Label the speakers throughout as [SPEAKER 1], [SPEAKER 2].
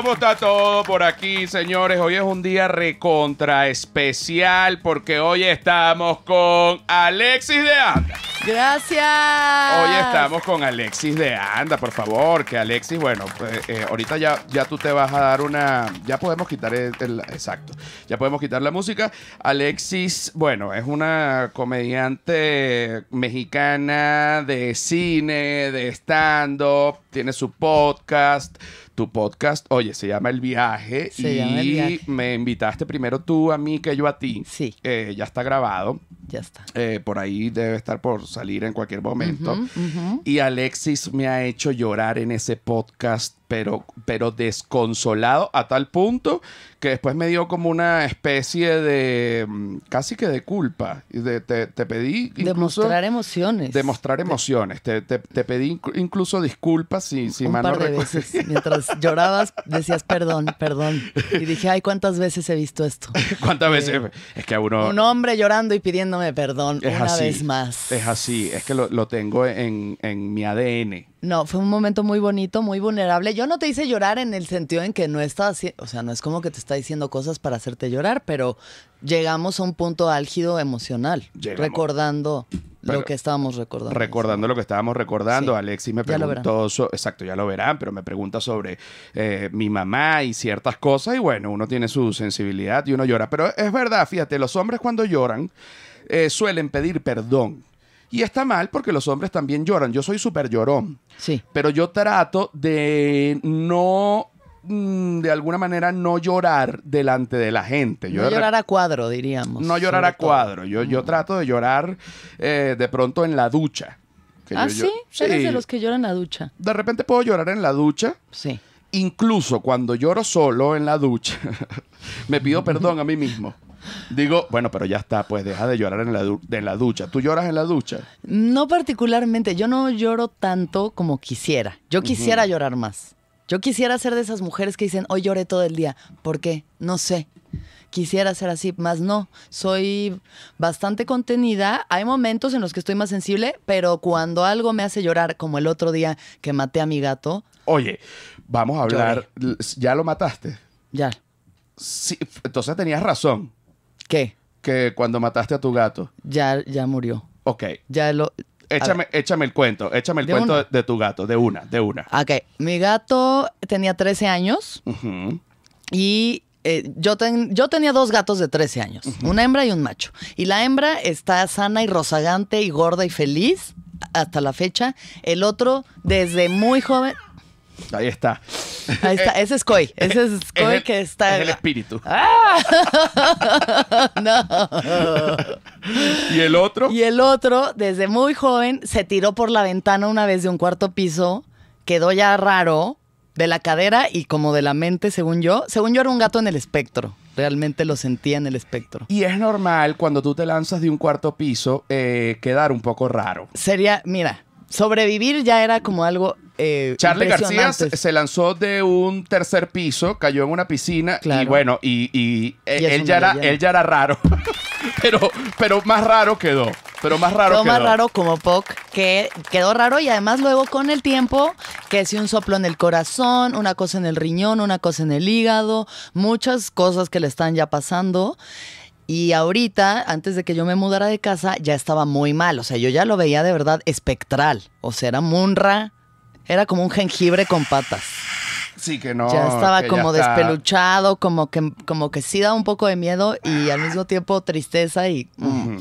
[SPEAKER 1] ¿Cómo está todo por aquí, señores? Hoy es un día recontra especial porque hoy estamos con Alexis de
[SPEAKER 2] Gracias. Hoy
[SPEAKER 1] estamos con Alexis de Anda, por favor. Que Alexis, bueno, eh, eh, ahorita ya, ya tú te vas a dar una. Ya podemos quitar el, Exacto. Ya podemos quitar la música. Alexis, bueno, es una comediante mexicana de cine, de stand-up. Tiene su podcast. Tu podcast, oye, se llama El Viaje. Se y me invitaste primero tú a mí que yo a ti. Sí. Eh, ya está grabado. Ya está. por ahí debe estar por salir en cualquier momento. Y Alexis me ha hecho llorar en ese podcast pero, pero desconsolado a tal punto que después me dio como una especie de mm, casi que de culpa. De, te, pedí. demostrar
[SPEAKER 2] emociones.
[SPEAKER 1] Demostrar emociones. Te, te, pedí incluso disculpas si, si Un par de veces.
[SPEAKER 2] Mientras llorabas, decías perdón, perdón. Y dije, ay, ¿cuántas veces he visto esto?
[SPEAKER 1] ¿Cuántas veces? Eh, es que a uno. Un
[SPEAKER 2] hombre llorando y pidiéndome perdón una vez más. Es
[SPEAKER 1] así, es que lo, tengo en, en mi ADN.
[SPEAKER 2] No, fue un momento muy bonito, muy vulnerable. Yo no te hice llorar en el sentido en que no estás, o sea, no es como que te está diciendo cosas para hacerte llorar, pero llegamos a un punto álgido emocional, recordando lo que estábamos recordando.
[SPEAKER 1] Recordando lo que estábamos recordando. Alexis me preguntó, exacto, ya lo verán, pero me pregunta sobre eh, mi mamá y ciertas cosas y bueno, uno tiene su sensibilidad y uno llora. Pero es verdad, fíjate, los hombres cuando lloran eh, suelen pedir perdón y está mal porque los hombres también lloran. Yo soy súper llorón. Sí. Pero yo trato de no mm, de alguna manera no llorar delante de la gente. Yo no llorar a cuadro, diríamos. No llorar a cuadro. Yo, yo mm. trato de llorar eh, de pronto en la ducha. ¿Ah, sí? ¿Eres de los
[SPEAKER 2] que lloran en la ducha? De repente puedo
[SPEAKER 1] llorar en la ducha. Sí. Incluso cuando lloro solo en la ducha, me pido perdón a mí mismo. Digo, bueno, pero ya está, pues deja de llorar en la, ducha. ¿Tú lloras en la ducha?
[SPEAKER 2] No particularmente, yo no lloro tanto como quisiera. Yo quisiera llorar más. Yo quisiera ser de esas mujeres que dicen, hoy lloré todo el día. ¿Por qué? No sé. Quisiera ser así, más no. Soy bastante contenida. Hay momentos en los que estoy más sensible, pero cuando algo me hace llorar, como el otro día que maté a mi gato.
[SPEAKER 1] Oye, vamos a hablar. ¿Ya lo mataste? Ya. Sí, entonces tenías razón. ¿Qué? Que cuando mataste a tu gato. Ya, ya murió. Ok. Ya lo. Échame, échame el cuento, échame el cuento de tu gato, de una, de una. Ok,
[SPEAKER 2] mi gato tenía 13 años y eh, yo, ten, yo tenía dos gatos de 13 años, una hembra y un macho. Y la hembra está sana y rozagante y gorda y feliz hasta la fecha. El otro, desde muy joven, Ahí está. Ahí está. Ese es Coy. Ese es Coy que está. Es el espíritu. ¡Ah! no. ¿Y el otro? Y el otro, desde muy joven, se tiró por la ventana una vez de un cuarto piso. Quedó ya raro de la cadera y como de la mente, según yo. Según yo era un gato en el espectro.
[SPEAKER 1] Realmente lo sentía en el espectro. Y es normal cuando tú te lanzas de un cuarto piso eh, quedar un poco raro. Sería, mira, sobrevivir ya era como algo eh, Charlie García se lanzó de un tercer piso, cayó en una piscina y bueno, y, eh, él, ya era, él, era, raro, pero, pero más raro quedó. Pero más raro quedó. más raro
[SPEAKER 2] como Poc, que quedó raro y además luego con el tiempo, que si un soplo en el corazón, una cosa en el riñón, una cosa en el hígado, muchas cosas que le están ya pasando. Y ahorita, antes de que yo me mudara de casa, ya estaba muy mal. O sea, yo ya lo veía de verdad espectral. O sea, era munra, era como un jengibre con patas.
[SPEAKER 1] Sí, que no. Ya estaba como despeluchado,
[SPEAKER 2] como que, como que sí da un poco de miedo y al mismo tiempo tristeza. Y mm.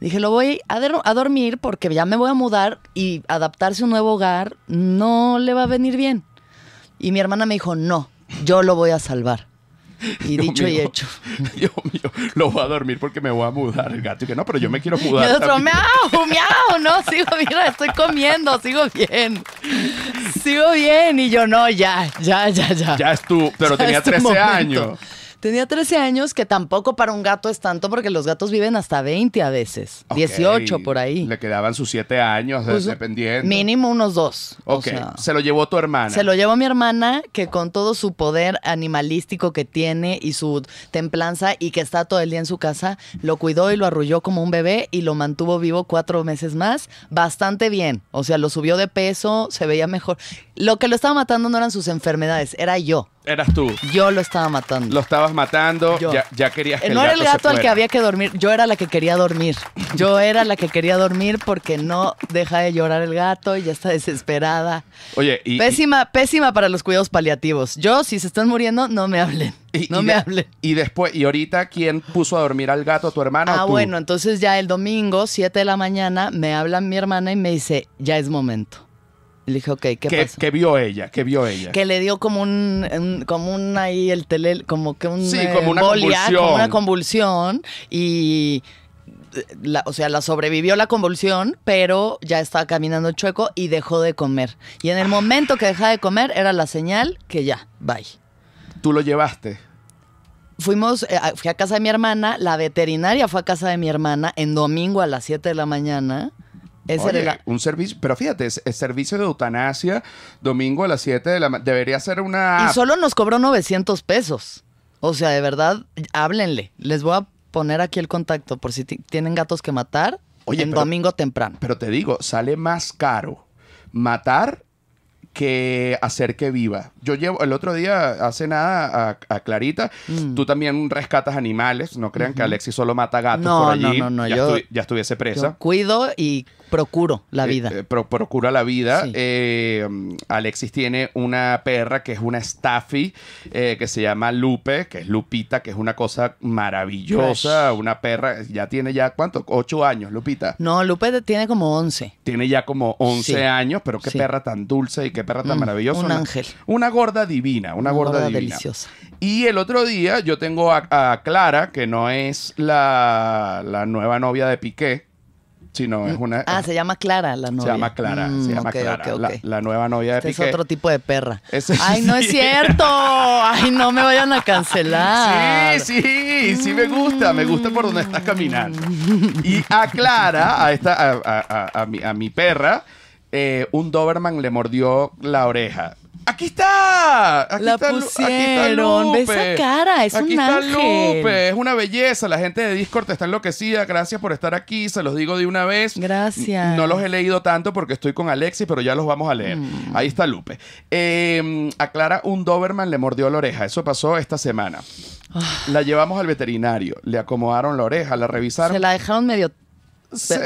[SPEAKER 2] dije, lo voy a, a, dormir porque ya me voy a mudar y adaptarse a un nuevo hogar no le va a venir bien. Y mi hermana me dijo, no, yo lo voy a salvar.
[SPEAKER 1] Y dicho y hecho. Dios mío, lo voy a dormir porque me voy a mudar. El gato y que no, pero yo me quiero mudar. Y otro,
[SPEAKER 2] miau, miau. No, sigo, bien estoy comiendo, sigo bien. Sigo bien. Y yo, no, ya, ya, ya, ya.
[SPEAKER 1] Ya es tú, pero tenía 13 años.
[SPEAKER 2] Tenía 13 años, que tampoco para un gato es tanto, porque los gatos viven hasta 20 a veces, 18
[SPEAKER 1] por ahí. Le quedaban sus 7 años, pues, dependiendo. Mínimo
[SPEAKER 2] unos dos. se
[SPEAKER 1] lo llevó tu hermana. Se lo
[SPEAKER 2] llevó mi hermana, que con todo su poder animalístico que tiene y su templanza y que está todo el día en su casa, lo cuidó y lo arrulló como un bebé y lo mantuvo vivo cuatro meses más, bastante bien. O sea, lo subió de peso, se veía mejor. Lo que lo estaba matando no eran sus enfermedades, era yo.
[SPEAKER 1] Eras tú. Yo lo estaba matando. Lo estabas matando, ya, querías que eh, el No era el gato al que había
[SPEAKER 2] que dormir, yo era la que quería dormir. Yo era la que quería dormir porque no deja de llorar el gato y ya está desesperada. Oye, y, Pésima, pésima para los cuidados paliativos. Yo, si se están muriendo, no me hablen. no me hablen. Y después,
[SPEAKER 1] y ahorita, ¿quién puso a dormir al gato, a tu hermana Ah, bueno,
[SPEAKER 2] entonces ya el domingo, 7 de la mañana, me habla mi hermana y me dice, ya es momento. Le dije, ok, ¿qué, pasó?
[SPEAKER 1] vio ella? que vio ella? Que
[SPEAKER 2] le dio como un, como un ahí el tele, como que un... Sí, eh, como una convulsión. Como una convulsión y... Eh, o sea, la sobrevivió la convulsión, pero ya estaba caminando chueco y dejó de comer. Y en el ah. momento que dejaba de comer era la señal que ya, bye.
[SPEAKER 1] ¿Tú lo llevaste?
[SPEAKER 2] Fuimos, eh, fui a casa de mi hermana, la veterinaria fue a casa de mi hermana en domingo a las 7 de la mañana
[SPEAKER 1] un servicio, pero fíjate, es, servicio de eutanasia, domingo a las 7 de la mañana, debería ser una... Y
[SPEAKER 2] solo nos cobró 900 pesos. O sea, de verdad, háblenle. Les voy a poner aquí el contacto por si tienen gatos que matar en domingo
[SPEAKER 1] temprano. Pero te digo, sale más caro matar que hacer que viva. Yo llevo, el otro día, hace nada, a, Clarita, mm. tú también rescatas animales, no crean que Alexis solo mata gatos por allí, no, no, ya, ya estuviese presa. cuido y Procuro la eh, vida. Eh, procura la vida. Eh, um, Alexis tiene una perra que es una Staffy que se llama Lupe, que es Lupita, que es una cosa maravillosa. Una perra, ya tiene ya, ¿cuánto? Ocho años, Lupita.
[SPEAKER 2] No, Lupe
[SPEAKER 1] tiene como once. Tiene ya como once años, pero qué perra tan dulce y qué perra tan mm, maravillosa. Un ángel. Una gorda divina, una, gorda, deliciosa. Y el otro día yo tengo a, Clara, que no es la, la nueva novia de Piqué Sí, no, es mm, una. Ah,
[SPEAKER 2] se llama Clara la novia. Se llama Clara, se mm, llama Clara.
[SPEAKER 1] La, nueva novia de este Es otro tipo de perra. Ay, no es cierto. Ay, no me vayan a cancelar. Sí, sí, sí me gusta. Me gusta por donde estás caminando. Y a Clara, a esta, a, a, a, mi, perra, eh, un Doberman le mordió la oreja Aquí está. Aquí la está, pusieron. Aquí está Ve esa cara, es aquí está Lupe, es una belleza. La gente de Discord está enloquecida. Gracias por estar aquí. Se los digo de una vez. Gracias. No los he leído tanto porque estoy con Alexis, pero ya los vamos a leer. Mm. Ahí está Lupe. Eh, aclara, un Doberman le mordió la oreja. Eso pasó esta semana. Ah. La llevamos al veterinario, le acomodaron la oreja, la revisaron. Se la dejaron medio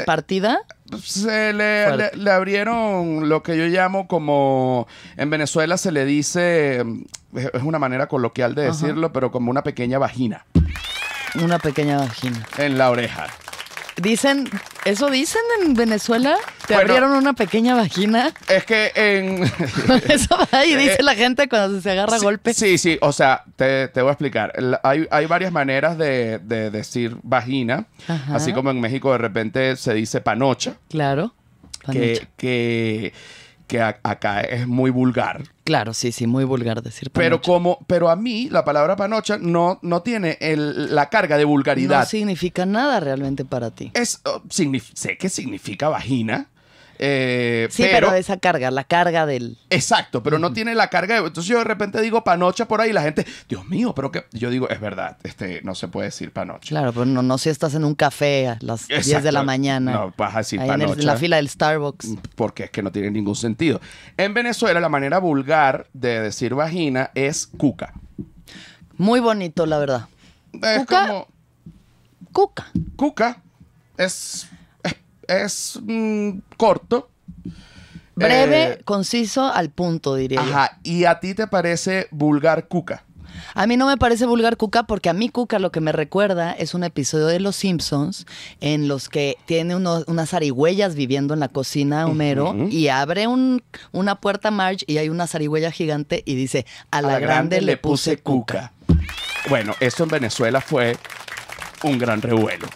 [SPEAKER 1] partida? Se le, abrieron lo que yo llamo como en Venezuela se le dice, es una manera coloquial de decirlo, pero como una pequeña vagina. Una pequeña vagina. En la oreja.
[SPEAKER 2] Dicen, ¿eso dicen en Venezuela? ¿Te abrieron una pequeña vagina? Es que en... Eso va y dice eh, la gente cuando se agarra golpes golpe.
[SPEAKER 1] Sí, sí, o sea, te, voy a explicar. Hay, varias maneras de, decir vagina, así como en México de repente se dice panocha. Claro. que que acá es muy vulgar.
[SPEAKER 2] Claro, sí, sí, muy vulgar decir panocha. Pero
[SPEAKER 1] como, pero a mí la palabra panocha no, no tiene la carga de vulgaridad. No significa nada realmente para ti. Es, oh, sé que significa vagina, eh, sí, pero, esa carga, la carga del. Exacto, pero no tiene la carga. Entonces yo de repente digo panocha por ahí y la gente, Dios mío, pero que. Yo digo, es verdad, este, no se puede decir panocha. Claro, pero
[SPEAKER 2] no, no si estás en un café a las 10 de la mañana. No, vas a decir panocha. En, la fila
[SPEAKER 1] del Starbucks. Mm, porque es que no tiene ningún sentido. En Venezuela, la manera vulgar de decir vagina es cuca. Muy bonito, la verdad. Es cuca, como. Cuca. Cuca. Es es
[SPEAKER 2] mm, corto. Breve, eh, conciso, al punto, diría. Ajá, ¿y a ti te parece vulgar cuca? A mí no me parece vulgar Cuca porque a mí Cuca lo que me recuerda es un episodio de Los Simpsons en los que tiene unas zarigüeyas viviendo en la cocina Homero y abre una puerta Marge y hay una zarigüeya gigante y dice, a la, grande, le puse,
[SPEAKER 1] cuca. Bueno, esto en Venezuela fue un gran revuelo.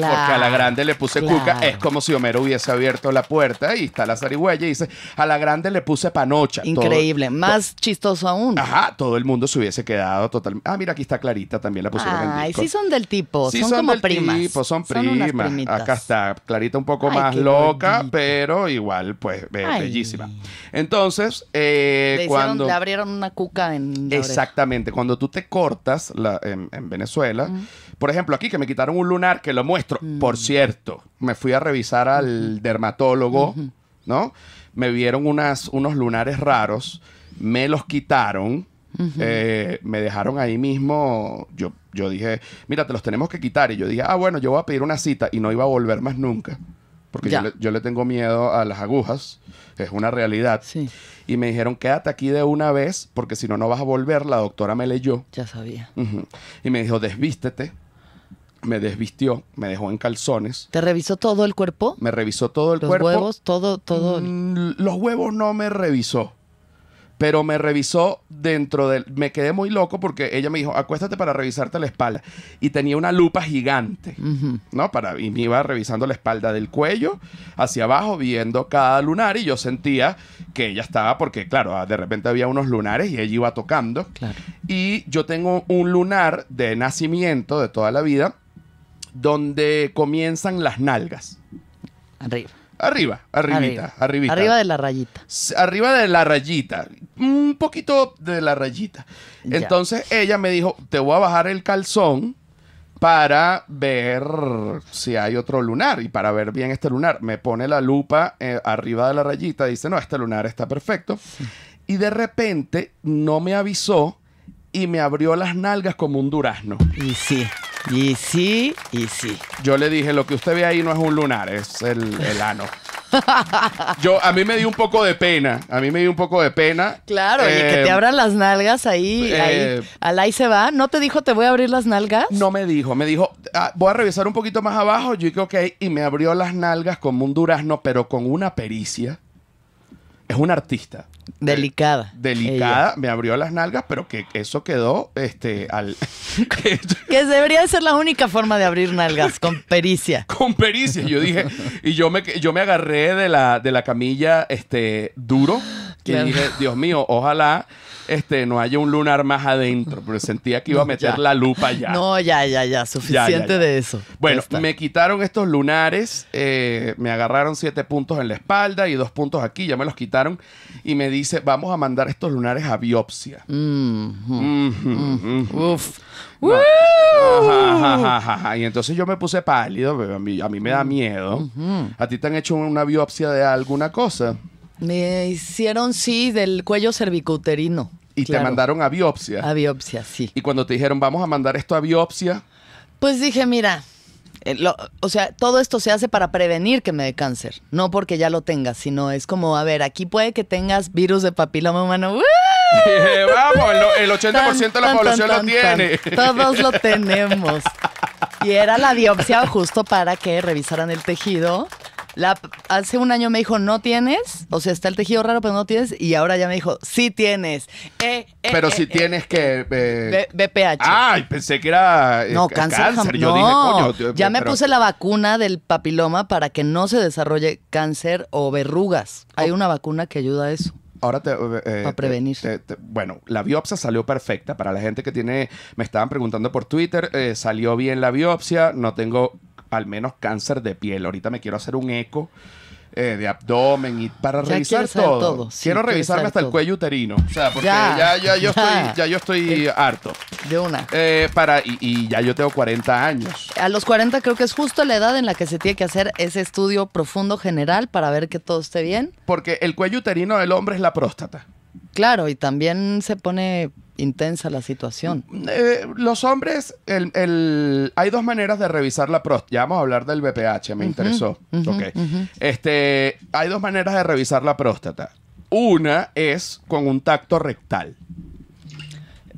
[SPEAKER 1] Porque a la grande le puse cuca. Es como si Homero hubiese abierto la puerta y está la zarigüeya y dice, a la grande le puse panocha. Increíble. Más chistoso aún. Ajá, todo el mundo se hubiese quedado totalmente. Ah, mira, aquí está Clarita, también la pusieron Ay, sí
[SPEAKER 2] son del tipo. son, como del primas. Tipo, son primas. Acá
[SPEAKER 1] está Clarita un poco más loca, pero igual, pues, bellísima. Entonces, eh, cuando... Le abrieron
[SPEAKER 2] una cuca en... exactamente.
[SPEAKER 1] Cuando tú te cortas en, Venezuela, por ejemplo, aquí que me quitaron un lunar que lo muestra por mm. cierto, me fui a revisar al dermatólogo, ¿no? Me vieron unos lunares raros, me los quitaron. Eh, me dejaron ahí mismo. Yo, yo dije, mira, te los tenemos que quitar. Y yo dije, ah, bueno, yo voy a pedir una cita y no iba a volver más nunca. Porque yo le, tengo miedo a las agujas, es una realidad. Sí. Y me dijeron, quédate aquí de una vez, porque si no, no vas a volver. La doctora me leyó. Ya sabía. Y me dijo, desvístete, me desvistió, me dejó en calzones. ¿Te revisó todo el cuerpo? Me revisó todo el cuerpo. Los huevos, todo, todo. Mm, los huevos no me revisó. Pero me revisó dentro del. Me quedé muy loco porque ella me dijo, acuéstate para revisarte la espalda. Y tenía una lupa gigante, ¿no? Para, y me iba revisando la espalda del cuello hacia abajo, viendo cada lunar. Y yo sentía que ella estaba, porque claro, ah, de repente había unos lunares y ella iba tocando. Y yo tengo un lunar de nacimiento de toda la vida donde comienzan las nalgas. Arriba. Arriba, arribita, arribita. Arriba de la rayita. Arriba de la rayita. Un poquito de la rayita. Entonces ella me dijo, te voy a bajar el calzón para ver si hay otro lunar y para ver bien este lunar. Me pone la lupa eh, arriba de la rayita, dice, no, este lunar está perfecto. Y de repente no me avisó y me abrió las nalgas como un durazno. Y sí. Y sí, y sí. Yo le dije, lo que usted ve ahí no es un lunar, es el, el ano. Yo, a mí me dio un poco de pena, a mí me dio un poco de pena. Claro, y que te eh, abran las nalgas eh, ahí, al ahí se va. ¿No te dijo te voy a abrir las nalgas? No me dijo, me dijo, ah, voy a revisar un poquito más abajo. Yo dije, ok, y me abrió las nalgas como un durazno, pero con una pericia es un artista. Delicada. Delicada, me abrió las nalgas, pero que eso quedó este al
[SPEAKER 2] que, debería ser la única forma de abrir nalgas con pericia.
[SPEAKER 1] con pericia, yo dije, y yo me yo me agarré de la de la camilla este duro que dije, Dios mío, ojalá este, no haya un lunar más adentro, pero sentía que iba a meter la lupa ya. No, ya, ya, ya, suficiente de
[SPEAKER 2] eso. Bueno,
[SPEAKER 1] me quitaron estos lunares, eh, me agarraron siete puntos en la espalda y dos puntos aquí, ya me los quitaron y me dice, vamos a mandar estos lunares a biopsia. y entonces yo me puse pálido, a mí, me da mm-hmm. miedo. Mm-hmm. ¿A ti te han hecho una biopsia de alguna cosa?
[SPEAKER 2] Me hicieron, sí, del cuello cervicouterino
[SPEAKER 1] y te mandaron a biopsia. A biopsia, sí. Y cuando te dijeron, vamos a mandar esto a
[SPEAKER 2] biopsia. Pues dije, mira, eh, o sea, todo esto se hace para prevenir que me dé cáncer. No porque ya lo tengas, sino es como, a ver, aquí puede que tengas virus de papiloma humano.
[SPEAKER 1] vamos, el, 80% de la población lo tiene. Todos lo
[SPEAKER 2] tenemos. Y era la biopsia justo para que revisaran el tejido hace un año me dijo, no tienes, o sea, está el tejido raro, pero no tienes, y ahora ya me dijo, sí tienes. Eh, eh, pero eh, si
[SPEAKER 1] tienes que...
[SPEAKER 2] BPH. Ay,
[SPEAKER 1] pensé que era... no, cáncer. cáncer. Yo dije, coño. Ya me puse
[SPEAKER 2] la vacuna del papiloma para que no se desarrolle cáncer o verrugas. Hay una vacuna que ayuda a eso. Ahora te. para
[SPEAKER 1] prevenir. bueno, la biopsia salió perfecta. Para la gente que tiene. Me estaban preguntando por Twitter. salió bien la biopsia. No tengo al menos cáncer de piel. Ahorita me quiero hacer un eco eh, de abdomen y para revisar todo. quiero revisarme hasta el cuello uterino. O sea, porque ya, yo, Estoy, ya yo estoy harto. De una. Eh, para, y, y, ya yo tengo 40 años.
[SPEAKER 2] A los 40 creo que es justo la edad en la que se tiene que hacer ese estudio profundo general para ver que todo esté bien.
[SPEAKER 1] Porque el cuello uterino del hombre es la próstata.
[SPEAKER 2] Claro, y también se pone intensa la situación.
[SPEAKER 1] Eh, los hombres, el, hay dos maneras de revisar la próstata. Ya vamos a hablar del BPH, me interesó. este, hay dos maneras de revisar la próstata. Una es con un tacto rectal.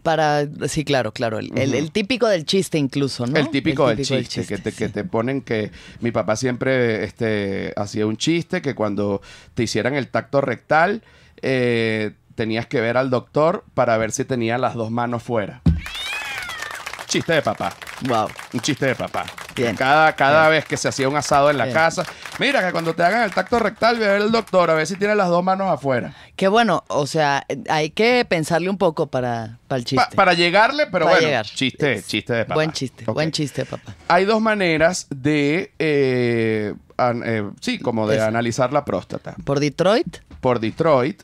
[SPEAKER 1] Para, sí, claro, claro. El, típico del chiste incluso, ¿no? El típico, del, chiste, que te, que ponen que mi papá siempre este, hacía un chiste que cuando te hicieran el tacto rectal... Eh, tenías que ver al doctor para ver si tenía las dos manos fuera. Chiste de papá. Wow. Un chiste de papá. Cada, cada vez que se hacía un asado en la casa. Mira, que cuando te hagan el tacto rectal, ve a ver al doctor, a ver si tiene las dos manos afuera. Qué bueno, o sea,
[SPEAKER 2] hay que pensarle un poco para, para el chiste. para
[SPEAKER 1] llegarle, pero para bueno, llegar. chiste, chiste de papá. Buen chiste, buen chiste, papá. Hay dos maneras de, eh, eh, sí, como de analizar la próstata. ¿Por Detroit? Por Detroit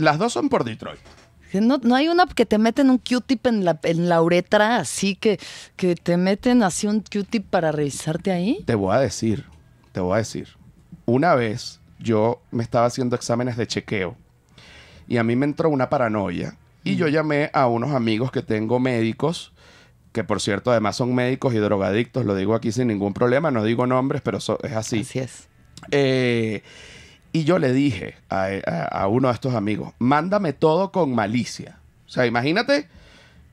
[SPEAKER 1] las dos son por Detroit.
[SPEAKER 2] No, hay una que te meten un Q-tip en la, uretra, así que, que te meten así un Q-tip para revisarte ahí.
[SPEAKER 1] Te voy a decir, te voy a decir. Una vez yo me estaba haciendo exámenes de chequeo y a mí me entró una paranoia y yo mm. llamé a unos amigos que tengo médicos, que por cierto además son médicos y drogadictos, lo digo aquí sin ningún problema, no digo nombres, pero es así. Así es. Eh, y yo le dije a, uno de estos amigos, mándame todo con malicia. O sea, imagínate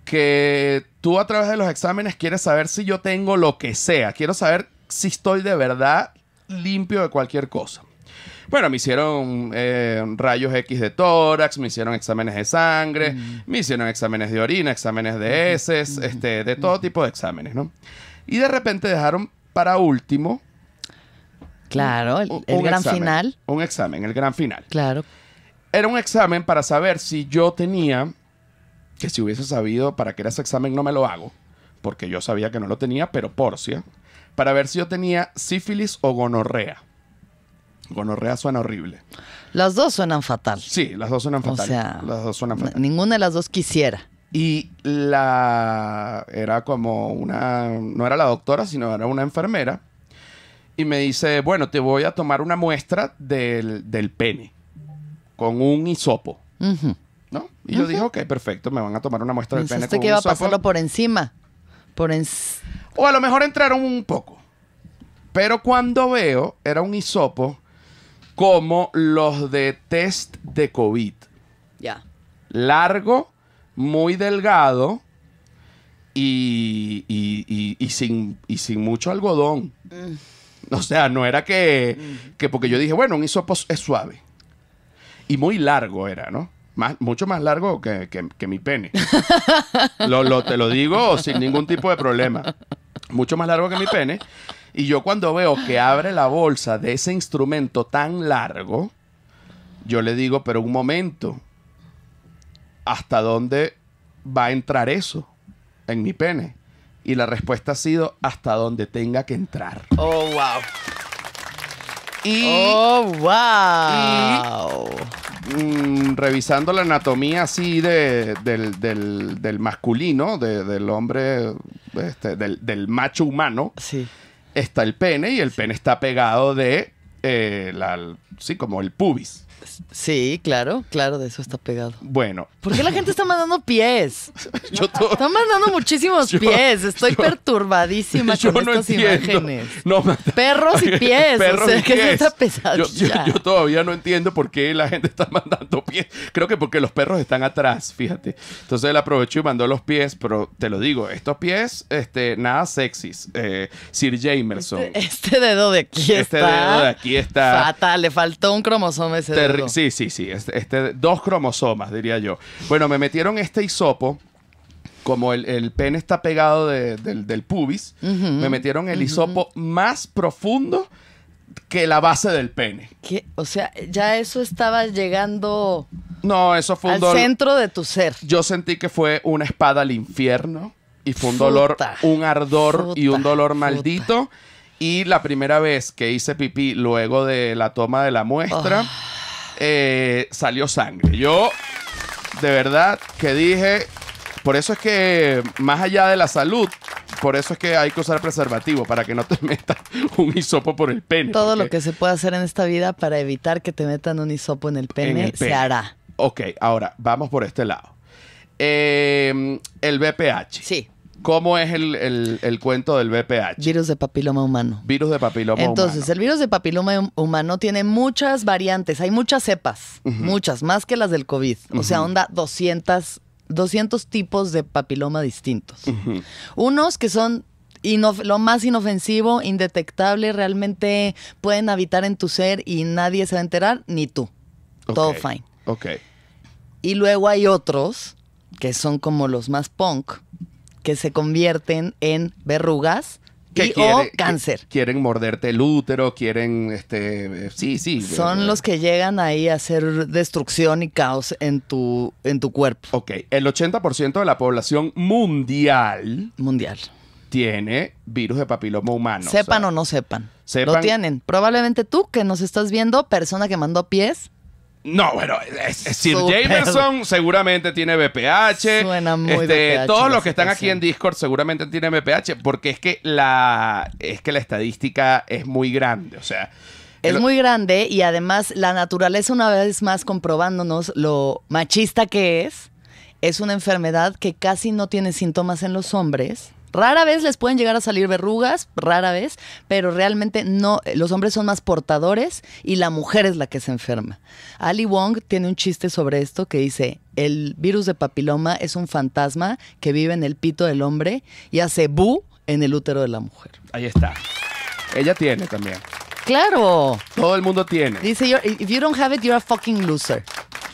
[SPEAKER 1] que tú a través de los exámenes quieres saber si yo tengo lo que sea. Quiero saber si estoy de verdad limpio de cualquier cosa. Bueno, me hicieron eh, rayos X de tórax, me hicieron exámenes de sangre, mm. me hicieron exámenes de orina, exámenes de heces, este, de todo tipo de exámenes, ¿no? Y de repente dejaron para último Claro, el, gran final. Un examen, el gran final. Claro. Era un examen para saber si yo tenía, que si hubiese sabido para qué era ese examen no me lo hago, porque yo sabía que no lo tenía, pero si, para ver si yo tenía sífilis o gonorrea. Gonorrea suena horrible. Las dos suenan fatal. Sí, las dos suenan fatal. O sea, las dos suenan Ninguna de las dos quisiera. Y la era como una no era la doctora, sino era una enfermera y me dice, bueno, te voy a tomar una muestra del, pene con un hisopo. ¿No? Y yo dije, ok, perfecto, me van a tomar una muestra del pene con que iba a pasarlo
[SPEAKER 2] por encima.
[SPEAKER 1] Por en... O a lo mejor entraron un poco. Pero cuando veo, era un hisopo como los de test de COVID. Ya. Largo, muy delgado y, y, y, sin, mucho algodón. Mm. O sea, no era que, porque yo dije, bueno, un hisopo es suave. Y muy largo era, ¿no? Más, mucho más largo que, mi pene. lo, lo, te lo digo sin ningún tipo de problema. Mucho más largo que mi pene. Y yo cuando veo que abre la bolsa de ese instrumento tan largo, yo le digo, pero un momento, ¿hasta dónde va a entrar eso en mi pene? Y la respuesta ha sido hasta donde tenga que entrar. Oh, wow. oh, wow. Mm, revisando la anatomía así del, masculino, del hombre, este, del, macho humano, está el pene y el pene está pegado de, eh, sí, como el pubis. Pues. Sí, claro, claro, de eso está pegado.
[SPEAKER 2] Bueno. ¿Por qué la gente está mandando pies? yo todo... Están mandando muchísimos pies. Estoy perturbadísima con no estas imágenes.
[SPEAKER 1] No, Perros y pies. Perros o sea, y que pies. Está pesado yo, todavía no entiendo por qué la gente está mandando pies. Creo que porque los perros están atrás, fíjate. Entonces él aprovechó y mandó los pies, pero te lo digo, estos pies, este, nada sexys. Eh, Sir Jamerson. Este,
[SPEAKER 2] este, dedo de aquí este está. Este dedo de
[SPEAKER 1] aquí está.
[SPEAKER 2] Fatal, le faltó un cromosoma ese dedo.
[SPEAKER 1] Sí, sí, sí. Este, este, dos cromosomas, diría yo. Bueno, me metieron este hisopo como el, pene está pegado del, pubis, me metieron el hisopo más profundo que la base del pene. O sea,
[SPEAKER 2] ya eso estaba llegando.
[SPEAKER 1] No, eso fue al centro de tu ser. Yo sentí que fue una espada al infierno y fue un dolor, un ardor y un dolor maldito. Y la primera vez que hice pipí luego de la toma de la muestra. Ah. Eh, salió sangre. Yo, de verdad, que dije, por eso es que más allá de la salud, por eso es que hay que usar preservativo para que no te metan un hisopo por el pene. Todo lo que se puede
[SPEAKER 2] hacer en esta vida para evitar que te metan un hisopo en el pene, se hará.
[SPEAKER 1] Ok, ahora vamos por este lado. Eh, el BPH. Sí. ¿Cómo es el, cuento del VPH? Virus de papiloma humano. Virus de papiloma Entonces, humano.
[SPEAKER 2] Entonces, el virus de papiloma humano tiene muchas variantes, hay muchas cepas, muchas, más que las del COVID. O sea, onda 200, tipos de papiloma distintos. Unos que son lo más inofensivo, indetectable, realmente pueden habitar en tu ser y nadie se va a enterar, ni tú. Todo fine. Y luego hay otros que son como los más punk, que se convierten en verrugas. y o cáncer.
[SPEAKER 1] quieren morderte el útero, quieren, este, sí, sí. Son los
[SPEAKER 2] que llegan ahí a hacer destrucción y caos en tu,
[SPEAKER 1] en tu cuerpo. Ok, el 80% de la población mundial. Mundial. Tiene virus de papiloma humano. Sepan o, no sepan. sepan. Lo tienen.
[SPEAKER 2] Probablemente tú que nos estás viendo, persona que mandó pies,
[SPEAKER 1] no, bueno, es, Jamerson seguramente tiene BPH. Suena muy este, Todos los que están aquí en Discord seguramente tienen BPH, porque es que la, es que la estadística es muy grande. O sea. Es muy
[SPEAKER 2] grande y además la naturaleza, una vez más comprobándonos lo machista que es, es una enfermedad que casi no tiene síntomas en los hombres Rara vez les pueden llegar a salir verrugas, rara vez, pero realmente no, los hombres son más portadores y la mujer es la que se enferma. Ali Wong tiene un chiste sobre esto que dice, el virus de papiloma es un fantasma que vive en el pito del hombre y hace bu en el útero de la mujer. Ahí está.
[SPEAKER 1] Ella tiene también.
[SPEAKER 2] Claro. Todo el mundo tiene. Dice, if you don't have it, you're a fucking loser.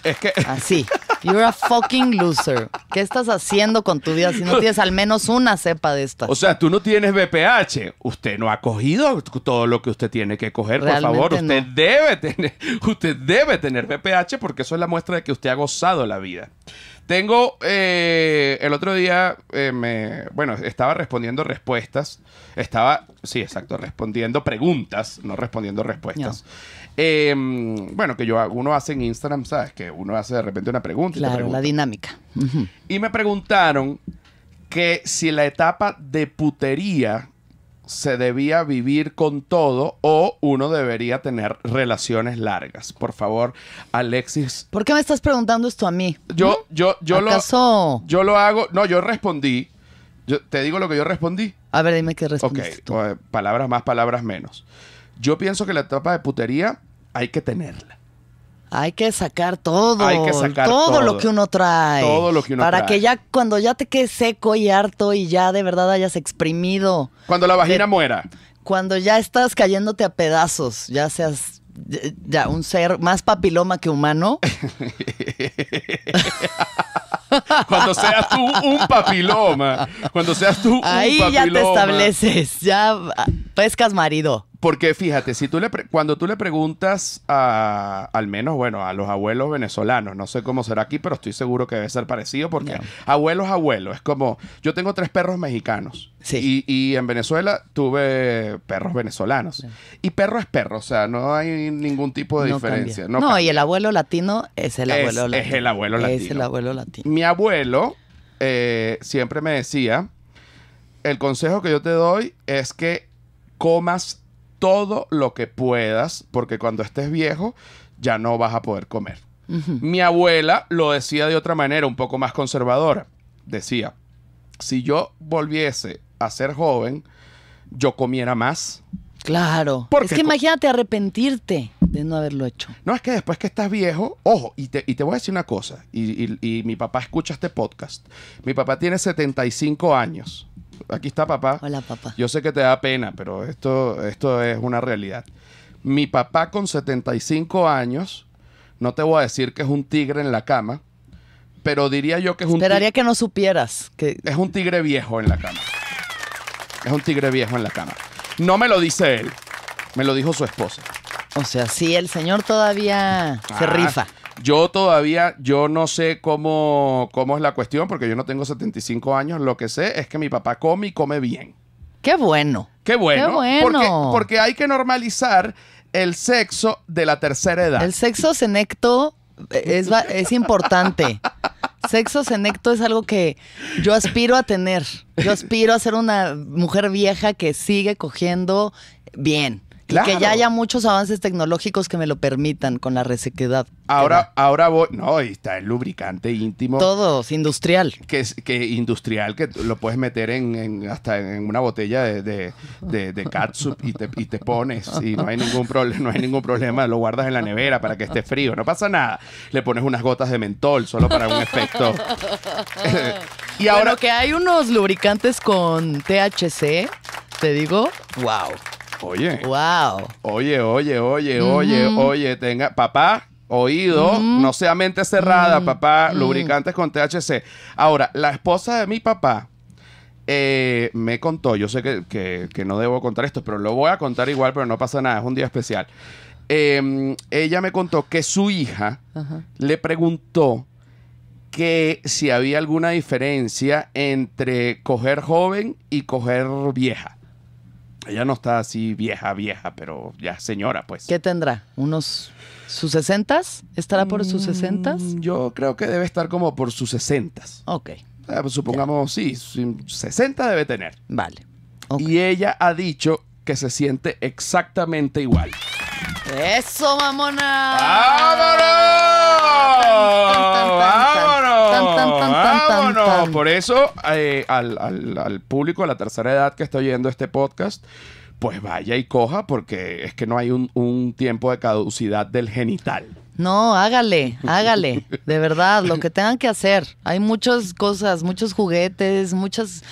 [SPEAKER 2] Es que. Así. You're a fucking loser. ¿Qué estás haciendo con tu vida si no tienes al menos una cepa de estas?
[SPEAKER 1] O sea, tú no tienes BPH. Usted no ha cogido todo lo que usted tiene que coger, por favor. Usted debe tener, usted debe tener BPH porque eso es la muestra de que usted ha gozado la vida. Tengo eh, el otro día, eh, me, bueno, estaba respondiendo respuestas, estaba, sí, exacto, respondiendo preguntas, no respondiendo respuestas. Em, bueno, que yo uno hace en Instagram, ¿sabes? Que uno hace de repente una pregunta. Claro, la dinámica. Y me preguntaron que si la etapa de putería se debía vivir con todo o uno debería tener relaciones largas. Por favor, Alexis.
[SPEAKER 2] ¿Por qué me estás preguntando esto a mí? Yo, ¿Mm? yo,
[SPEAKER 1] yo lo. Yo lo hago. No, yo respondí. Yo, te digo lo que yo respondí. A ver, dime qué respondiste. Ok, eh, palabras más, palabras menos. Yo pienso que la etapa de putería hay que tenerla. Hay que sacar todo. Hay que sacar todo, lo que uno trae. Todo lo que uno trae. Para que ya
[SPEAKER 2] cuando ya te quedes seco y harto y ya de verdad hayas exprimido.
[SPEAKER 1] Cuando la vagina eh, muera.
[SPEAKER 2] Cuando ya estás cayéndote a pedazos, ya seas ya un ser más papiloma que humano.
[SPEAKER 1] cuando seas tú un papiloma. Cuando seas tú un papiloma. Ahí ya te estableces, ya pescas marido. Porque fíjate, si tú le cuando tú le preguntas a, al menos, bueno, a los abuelos venezolanos, no sé cómo será aquí, pero estoy seguro que debe ser parecido, porque abuelos, abuelos, es como, yo tengo tres perros mexicanos. Sí. Y, en Venezuela tuve perros venezolanos. Y perro es perro, o sea, no hay ningún tipo de diferencia. No,
[SPEAKER 2] y el abuelo latino
[SPEAKER 1] es el abuelo latino. Es el abuelo latino. Es el abuelo latino. Mi abuelo eh, siempre me decía, el consejo que yo te doy es que comas todo lo que puedas, porque cuando estés viejo ya no vas a poder comer. Mi abuela lo decía de otra manera, un poco más conservadora. Decía, si yo volviese a ser joven, yo comiera más. Claro. Porque es que imagínate arrepentirte de no haberlo hecho. No, es que después que estás viejo, ojo, y te, voy a decir una cosa, y, y mi papá escucha este podcast. Mi papá tiene 75 años aquí está papá. Hola papá. Yo sé que te da pena, pero esto, esto es una realidad. Mi papá con 75 años, no te voy a decir que es un tigre en la cama, pero diría yo que es un... Esperaría que no supieras que... Es un tigre viejo en la cama. Es un tigre viejo en la cama. No me lo dice él, me lo dijo su esposa. O
[SPEAKER 2] sea, sí, el señor todavía se ah, rifa.
[SPEAKER 1] Yo todavía, yo no sé cómo, cómo es la cuestión, porque yo no tengo 75 años. Lo que sé es que mi papá come y come bien. Qué bueno. Qué bueno. Porque, hay que normalizar el
[SPEAKER 2] sexo de la tercera edad. El sexo senecto es, es importante. Sexo senecto es algo que yo aspiro a tener. Yo aspiro a ser una mujer vieja que sigue cogiendo bien que ya haya muchos avances tecnológicos que me lo permitan con la resequedad. Ahora,
[SPEAKER 1] ahora voy. No, y está el lubricante íntimo. Todos, industrial. Que que industrial, que lo puedes meter en, hasta en una botella de, de, catsup y te, y te, pones. Y no hay ningún problema, no hay ningún problema. Lo guardas en la nevera para que esté frío. No pasa nada. Le pones unas gotas de mentol solo para un efecto.
[SPEAKER 2] y ahora. que hay unos lubricantes con THC, te digo,
[SPEAKER 1] wow. Oye. Wow. Oye, oye, oye, oye, oye, tenga, papá, oído, no sea mente cerrada, mm. papá, mm. lubricantes con THC. Ahora, la esposa de mi papá eh, me contó, yo sé que, no debo contar esto, pero lo voy a contar igual, pero no pasa nada, es un día especial. Em, ella me contó que su hija le preguntó que si había alguna diferencia entre coger joven y coger vieja. Ella no está así vieja, vieja, pero ya señora, pues. ¿Qué tendrá? ¿Unos sus sesentas? ¿Estará por sus sesentas? yo creo que debe estar como por sus sesentas. Ok. supongamos, sí, 60 debe tener. Vale. Y ella ha dicho que se siente exactamente igual.
[SPEAKER 2] ¡Eso, mamona! ¡Vámonos! ¡Vámonos!
[SPEAKER 1] No, Por eso, eh, al, público, a la tercera edad que está oyendo este podcast, pues vaya y coja, porque es que no hay un, un, tiempo de caducidad del genital.
[SPEAKER 2] No, hágale, hágale, de verdad, lo que tengan que hacer. Hay muchas cosas, muchos juguetes, muchas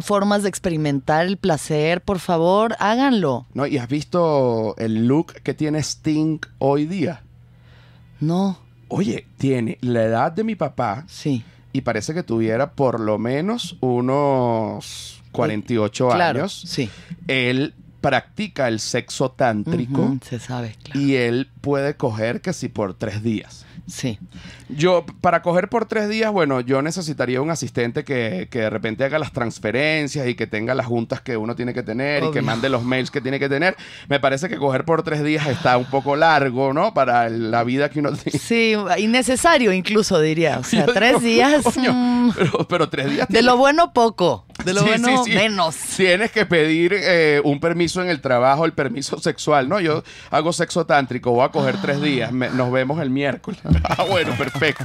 [SPEAKER 2] formas de experimentar el placer, por favor, háganlo.
[SPEAKER 1] No, ¿y has visto el look que tiene Sting hoy día? No oye, tiene la edad de mi papá. Sí. Y parece que tuviera por lo menos unos 48 años. claro, años. Sí. Él practica el sexo tántrico. se sabe, Y él puede coger casi por tres días. Sí. Yo, para coger por tres días, bueno, yo necesitaría un asistente que, de repente haga las transferencias y que tenga las juntas que uno tiene que tener y que mande los mails que tiene que tener. Me parece que coger por tres días está un poco largo, ¿no? Para la vida que uno tiene.
[SPEAKER 2] Sí, innecesario incluso diría. O sea, tres días. Mm, pero, tres días. De lo bueno, poco. De lo bueno,
[SPEAKER 1] menos. Tienes que pedir eh, un permiso en el trabajo, el permiso sexual, ¿no? Yo hago sexo tántrico, voy a coger tres días, nos vemos el miércoles. ah, bueno, perfecto.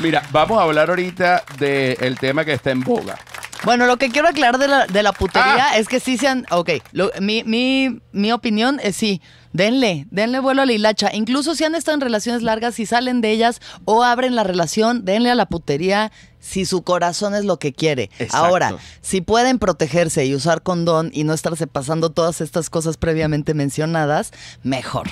[SPEAKER 1] Mira, vamos a hablar ahorita del tema que está en boga.
[SPEAKER 2] Bueno, lo que quiero aclarar de la, putería ah. es que sí se han. Ok, mi, opinión es sí. Denle, denle vuelo a la hilacha. Incluso si han estado en relaciones largas, si salen de ellas o abren la relación, denle a la putería si su corazón es lo que quiere. Ahora, si pueden protegerse y usar condón y no estarse pasando todas estas cosas previamente mencionadas, mejor.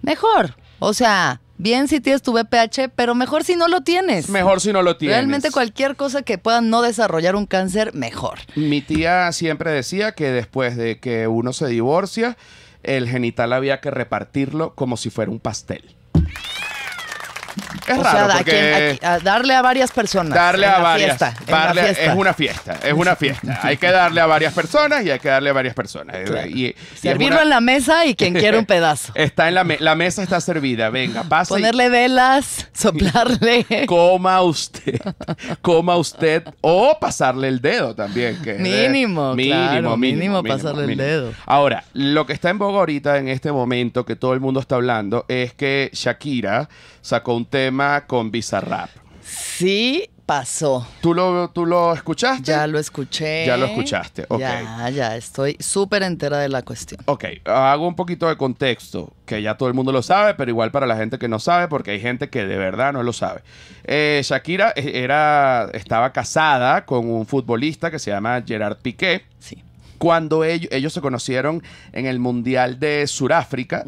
[SPEAKER 2] Mejor. O sea, Bien si tienes tu BPH, pero mejor si no lo tienes.
[SPEAKER 1] Mejor si no lo tienes. Realmente
[SPEAKER 2] cualquier cosa que pueda no desarrollar un cáncer, mejor.
[SPEAKER 1] Mi tía siempre decía que después de que uno se divorcia, el genital había que repartirlo como si fuera un pastel.
[SPEAKER 2] Es o raro. Sea, porque darle a varias personas. Darle a varias. Es una
[SPEAKER 1] fiesta, es una fiesta. hay que darle a varias personas y hay que darle a varias personas. Servirlo en
[SPEAKER 2] la mesa y quien quiera un pedazo.
[SPEAKER 1] está en la, la mesa, está servida. Venga, pase. Ponerle
[SPEAKER 2] velas, soplarle.
[SPEAKER 1] coma usted, coma usted o pasarle el dedo también. mínimo, mínimo, mínimo, pasarle el dedo. Ahora, lo que está en boga ahorita en este momento que todo el mundo está hablando es que Shakira sacó un tema con Bizarrap.
[SPEAKER 2] Sí, pasó. ¿Tú lo, ¿Tú lo escuchaste? Ya lo escuché. Ya lo escuchaste, ok. Ya, ya, estoy súper entera de la cuestión. Ok,
[SPEAKER 1] hago un poquito de contexto, que ya todo el mundo lo sabe, pero igual para la gente que no sabe, porque hay gente que de verdad no lo sabe. Eh, Shakira eh, era, estaba casada con un futbolista que se llama Gerard Piqué. Sí cuando ellos, se conocieron en el Mundial de Suráfrica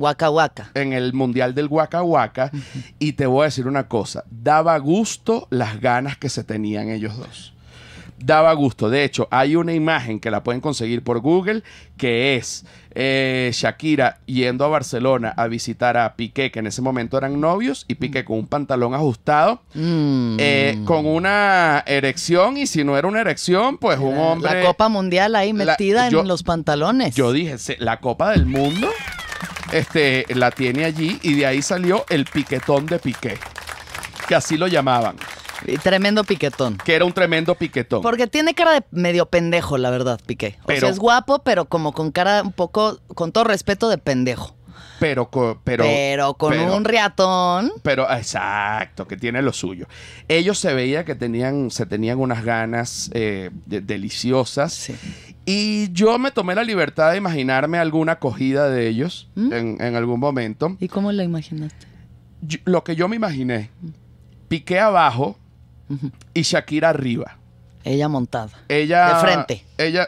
[SPEAKER 1] En el Mundial del Waka y te voy a decir una cosa, daba gusto las ganas que se tenían ellos dos daba gusto. De hecho, hay una imagen que la pueden conseguir por Google que es eh, Shakira yendo a Barcelona a visitar a Piqué, que en ese momento eran novios, y Piqué con un pantalón ajustado, mm. eh, con una erección, y si no era una erección, pues un hombre... La Copa Mundial
[SPEAKER 2] ahí metida en
[SPEAKER 1] los pantalones. Yo dije, la Copa del Mundo este, la tiene allí, y de ahí salió el piquetón de Piqué, que así lo llamaban tremendo piquetón. Que era un tremendo piquetón. Porque tiene cara de medio pendejo, la verdad, Piqué. O sea, es
[SPEAKER 2] guapo, pero como con cara un poco, con todo respeto, de pendejo.
[SPEAKER 1] Pero, pero, pero con un
[SPEAKER 2] riatón.
[SPEAKER 1] Pero, exacto, que tiene lo suyo. Ellos se veía que tenían, se tenían unas ganas eh, deliciosas. Sí. Y yo me tomé la libertad de imaginarme alguna acogida de ellos ¿Mm? en, algún momento. ¿Y cómo la imaginaste? lo que yo me imaginé, piqué abajo, y Shakira arriba. Ella montada. Ella. De frente. Ella.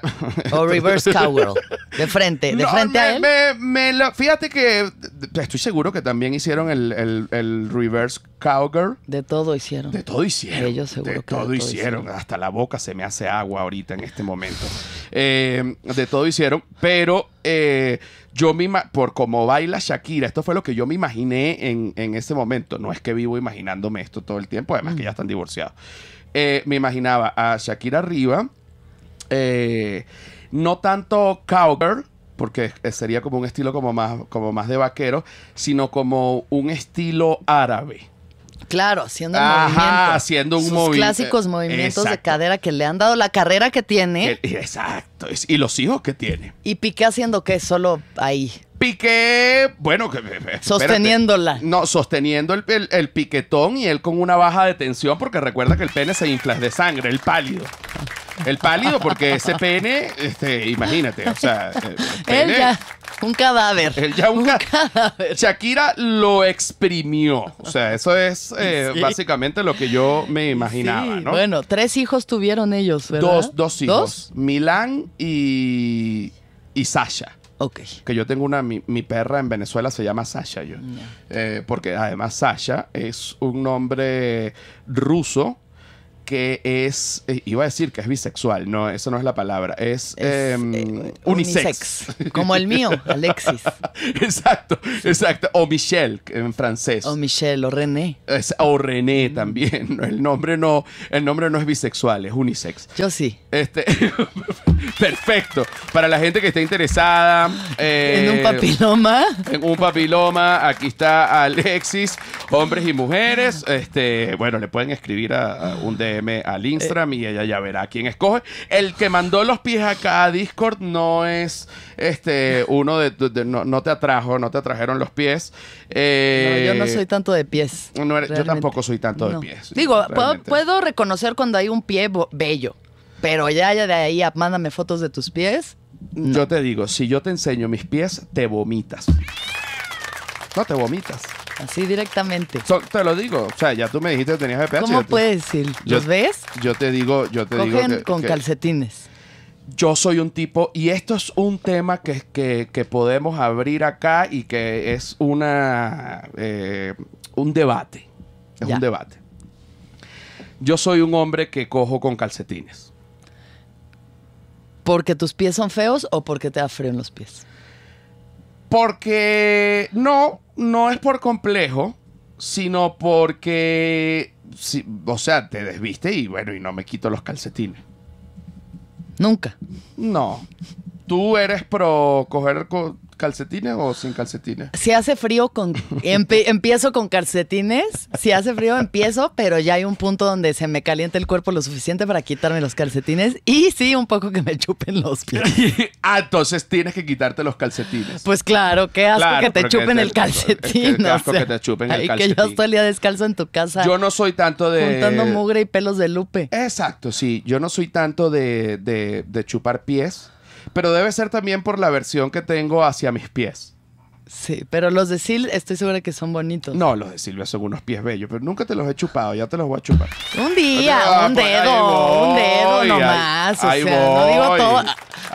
[SPEAKER 1] o reverse cowgirl. De frente. De frente a él. fíjate que estoy seguro que también hicieron el, reverse cowgirl. De todo hicieron. De todo hicieron. de todo, hicieron. Hasta la boca se me hace agua ahorita en este momento. Eh, de todo hicieron. Pero eh, yo me por cómo baila Shakira, esto fue lo que yo me imaginé en, en ese momento. No es que vivo imaginándome esto todo el tiempo, además que mm. ya están divorciados. Eh, me imaginaba a Shakira arriba, eh, no tanto cowgirl, porque sería como un estilo como más, como más de vaquero, sino como un estilo árabe.
[SPEAKER 2] Claro, haciendo un movimiento. haciendo un movimiento. clásicos eh, movimientos de cadera que le han dado la carrera que tiene. Exacto,
[SPEAKER 1] y los hijos que tiene.
[SPEAKER 2] ¿Y Piqué haciendo qué? Solo
[SPEAKER 1] ahí. Piqué, bueno, que,
[SPEAKER 3] sosteniéndola.
[SPEAKER 1] No, sosteniendo el, piquetón y él con una baja de tensión porque recuerda que el pene se infla de sangre, el pálido. El pálido porque ese pene, este, imagínate, o sea, él ya, un cadáver. Él ya un, cadáver. Shakira lo exprimió, o sea, eso es eh, básicamente lo que yo me imaginaba, ¿no? Bueno,
[SPEAKER 2] tres hijos tuvieron ellos, ¿verdad? Dos, dos hijos,
[SPEAKER 1] Milán y y Sasha. Que yo tengo una, mi, perra en Venezuela se llama Sasha, yo. Eh, porque además Sasha es un nombre ruso que es, eh, iba a decir que es bisexual, no, eso no es la palabra, es, eh, em, unisex. Como el mío, Alexis. exacto, exacto. O Michelle en francés. O Michel, o René. o René también. El nombre, no, el nombre no es bisexual, es unisex. Yo sí. Este, perfecto. Para la gente que esté interesada. Eh, en un papiloma. En un papiloma. Aquí está Alexis, hombres y mujeres. Este, bueno, le pueden escribir a, un de al eh, Instagram y ella ya verá quién escoge. El que mandó los pies acá a Discord no es este uno de, no, te atrajo, no te atrajeron los pies. yo no eh, soy tanto de pies. yo tampoco soy tanto de pies. Digo,
[SPEAKER 2] puedo, reconocer cuando hay un pie bello, pero ya, ya de ahí mándame fotos de tus
[SPEAKER 1] pies. Yo te digo, si yo te enseño mis pies, te vomitas. No te vomitas. Así directamente. te lo digo, o sea, ya tú me dijiste que tenías VPH. ¿Cómo puedes decir? ¿Los ves? Yo te digo, yo te digo. con calcetines yo soy un tipo, y esto es un tema que, que, que podemos abrir acá y que es una, eh, un debate. Es un debate. Yo soy un hombre que cojo con calcetines. ¿Porque
[SPEAKER 2] tus pies son feos o porque te da frío en los pies?
[SPEAKER 1] Porque no, no es por complejo, sino porque, o sea, te desviste y bueno, y no me quito los calcetines. Nunca. No. Tú eres pro coger calcetines o sin calcetines? Si hace frío, con, empiezo con calcetines.
[SPEAKER 2] Si hace frío, empiezo, pero ya hay un punto donde se me calienta el cuerpo lo suficiente para quitarme los calcetines y sí, un poco que me chupen los
[SPEAKER 1] pies. ah, entonces tienes que quitarte los calcetines.
[SPEAKER 2] Pues claro, qué asco que te chupen el calcetín. te chupen el que yo estoy el día descalzo en tu casa. Yo no
[SPEAKER 1] soy tanto de. Juntando mugre y pelos de lupe. Exacto, sí. Yo no soy tanto de, de, de chupar pies pero debe ser también por la versión que tengo hacia mis pies. Sí, pero los de Sil estoy segura que son bonitos. No, los de Silvia son unos pies bellos, pero nunca te los he chupado, ya te los voy a chupar. Un día, ah, pues, un, dedo, un dedo, nomás. o sea, no digo todo.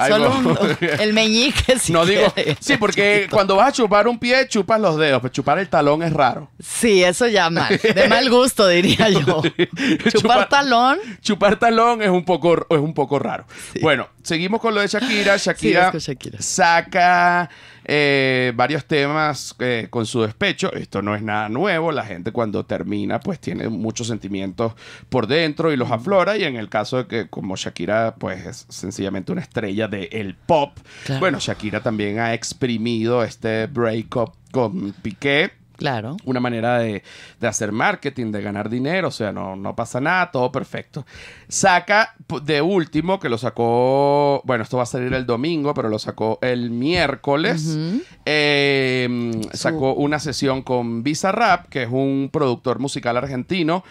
[SPEAKER 1] Solo el meñique. sí no digo. sí, porque cuando vas a chupar un pie, chupas los dedos, pero pues chupar el talón es raro.
[SPEAKER 2] Sí, eso ya mal. De mal
[SPEAKER 1] gusto, diría yo. chupar, talón. Chupar talón es un poco, es un poco raro. Bueno, seguimos con lo de Shakira. Shakira. saca eh, varios temas eh, con su despecho. Esto no es nada nuevo. La gente cuando termina, pues tiene muchos sentimientos por dentro y los aflora. Y en el caso de que, como Shakira, pues es sencillamente una estrella de el pop. Bueno, Shakira también ha exprimido este breakup con Piqué Claro. Una manera de, hacer marketing, de ganar dinero, o sea, no, no pasa nada, todo perfecto. Saca de último, que lo sacó, bueno, esto va a salir el domingo, pero lo sacó el miércoles, em, sacó una sesión con Visa que es un productor musical argentino.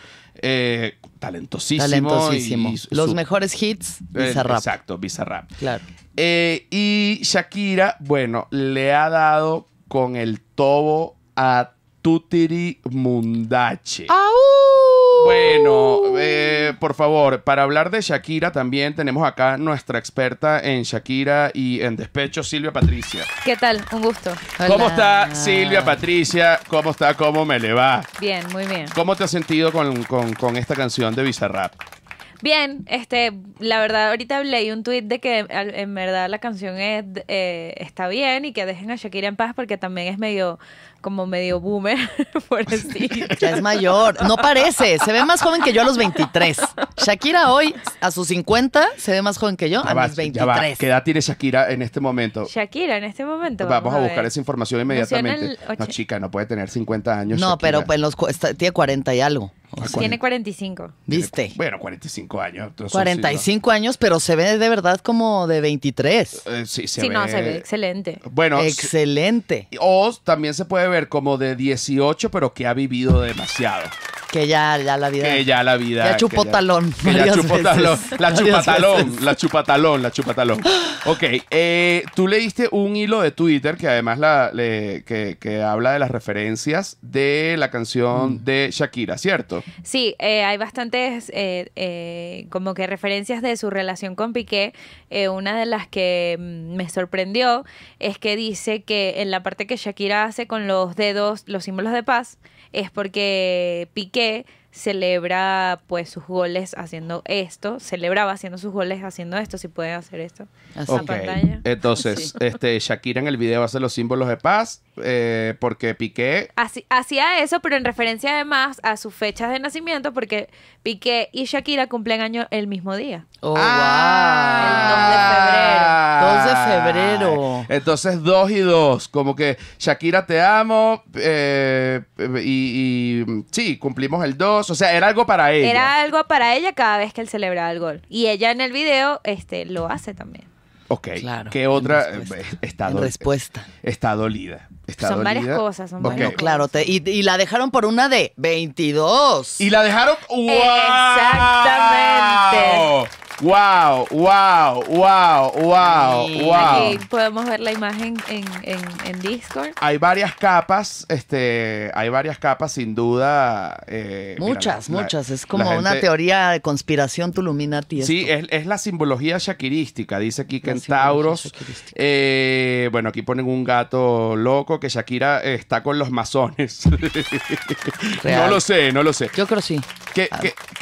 [SPEAKER 1] Eh, talentosísimo. talentosísimo. Los
[SPEAKER 2] mejores hits, Bizarrap. exacto,
[SPEAKER 1] Bizarrap. Claro. Eh, y Shakira, bueno, le ha dado con el tobo a Tutiri Mundache. Bueno, eh, por favor, para hablar de Shakira también tenemos acá nuestra experta en Shakira y en despecho, Silvia Patricia.
[SPEAKER 4] ¿Qué tal? Un gusto. ¿Cómo está Silvia
[SPEAKER 1] Patricia? ¿Cómo está? ¿Cómo me le va?
[SPEAKER 4] Bien, muy bien.
[SPEAKER 1] ¿Cómo te has sentido con, esta canción de Bizarrap?
[SPEAKER 4] Bien, este, la verdad, ahorita leí un tuit de que en verdad la canción eh, está bien y que dejen a Shakira en paz porque también es medio como medio boomer, por
[SPEAKER 2] así. Ya es mayor. No parece. Se ve más joven que yo a los 23. Shakira hoy, a sus 50, se ve más joven que yo a los mis 23.
[SPEAKER 4] ¿Qué
[SPEAKER 1] edad tiene Shakira en este momento?
[SPEAKER 4] Shakira en este momento. Vamos, a, buscar esa
[SPEAKER 1] información inmediatamente. No, chica, no puede tener 50 años. No, pero pues tiene 40 y algo. Ah, tiene
[SPEAKER 4] 45. ¿Viste? Bueno,
[SPEAKER 2] 45 años. 45 años, pero se ve de verdad como de
[SPEAKER 1] 23. Eh, sí, se sí, no, se ve
[SPEAKER 4] excelente. Bueno.
[SPEAKER 1] Excelente. O también se puede ver como de 18, pero que ha vivido demasiado. Que ya, ya la vida. Que ya la vida. la chupotalón La chupotalón La chupatalón, la chupatalón. ok, eh, tú leíste un hilo de Twitter que además la, que, habla de las referencias de la canción mm. de Shakira, ¿cierto?
[SPEAKER 4] Sí, eh, hay bastantes eh, eh, como que referencias de su relación con Piqué. una de las que mm, me sorprendió es que dice que en la parte que Shakira hace con los dedos, los símbolos de paz, es porque Piqué celebra pues sus goles haciendo esto, celebraba haciendo sus goles haciendo esto, si pueden hacer esto.
[SPEAKER 1] Entonces, este Shakira en el video hace los símbolos de paz eh, porque Piqué...
[SPEAKER 4] Hacía eso, pero en referencia además a sus fechas de nacimiento, porque Piqué y Shakira cumplen año el mismo día. Oh, ah.
[SPEAKER 1] El 2 de febrero. Entonces, dos y dos, Como que Shakira te amo eh, y, sí, cumplimos el 2. O sea, era algo para ella. Era
[SPEAKER 4] algo para ella cada vez que él celebraba el gol. Y ella en el video este, lo hace también.
[SPEAKER 1] Ok. Claro. ¿Qué otra? Eh, respuesta. está dolida son varias
[SPEAKER 4] cosas. Son
[SPEAKER 2] claro, y, la dejaron por una de 22. Y la dejaron.
[SPEAKER 4] Exactamente.
[SPEAKER 1] Wow, wow, wow, wow, wow. Aquí
[SPEAKER 4] podemos ver la imagen en, Discord.
[SPEAKER 1] Hay varias capas, este, hay varias capas, sin duda. Eh, muchas, muchas. es como una
[SPEAKER 2] teoría de conspiración tuluminati. Esto. Sí,
[SPEAKER 1] es, la simbología shakirística, dice aquí que en Tauros. bueno, aquí ponen un gato loco que Shakira está con los masones. no lo sé, no lo sé. Yo creo sí. ¿Qué, ah,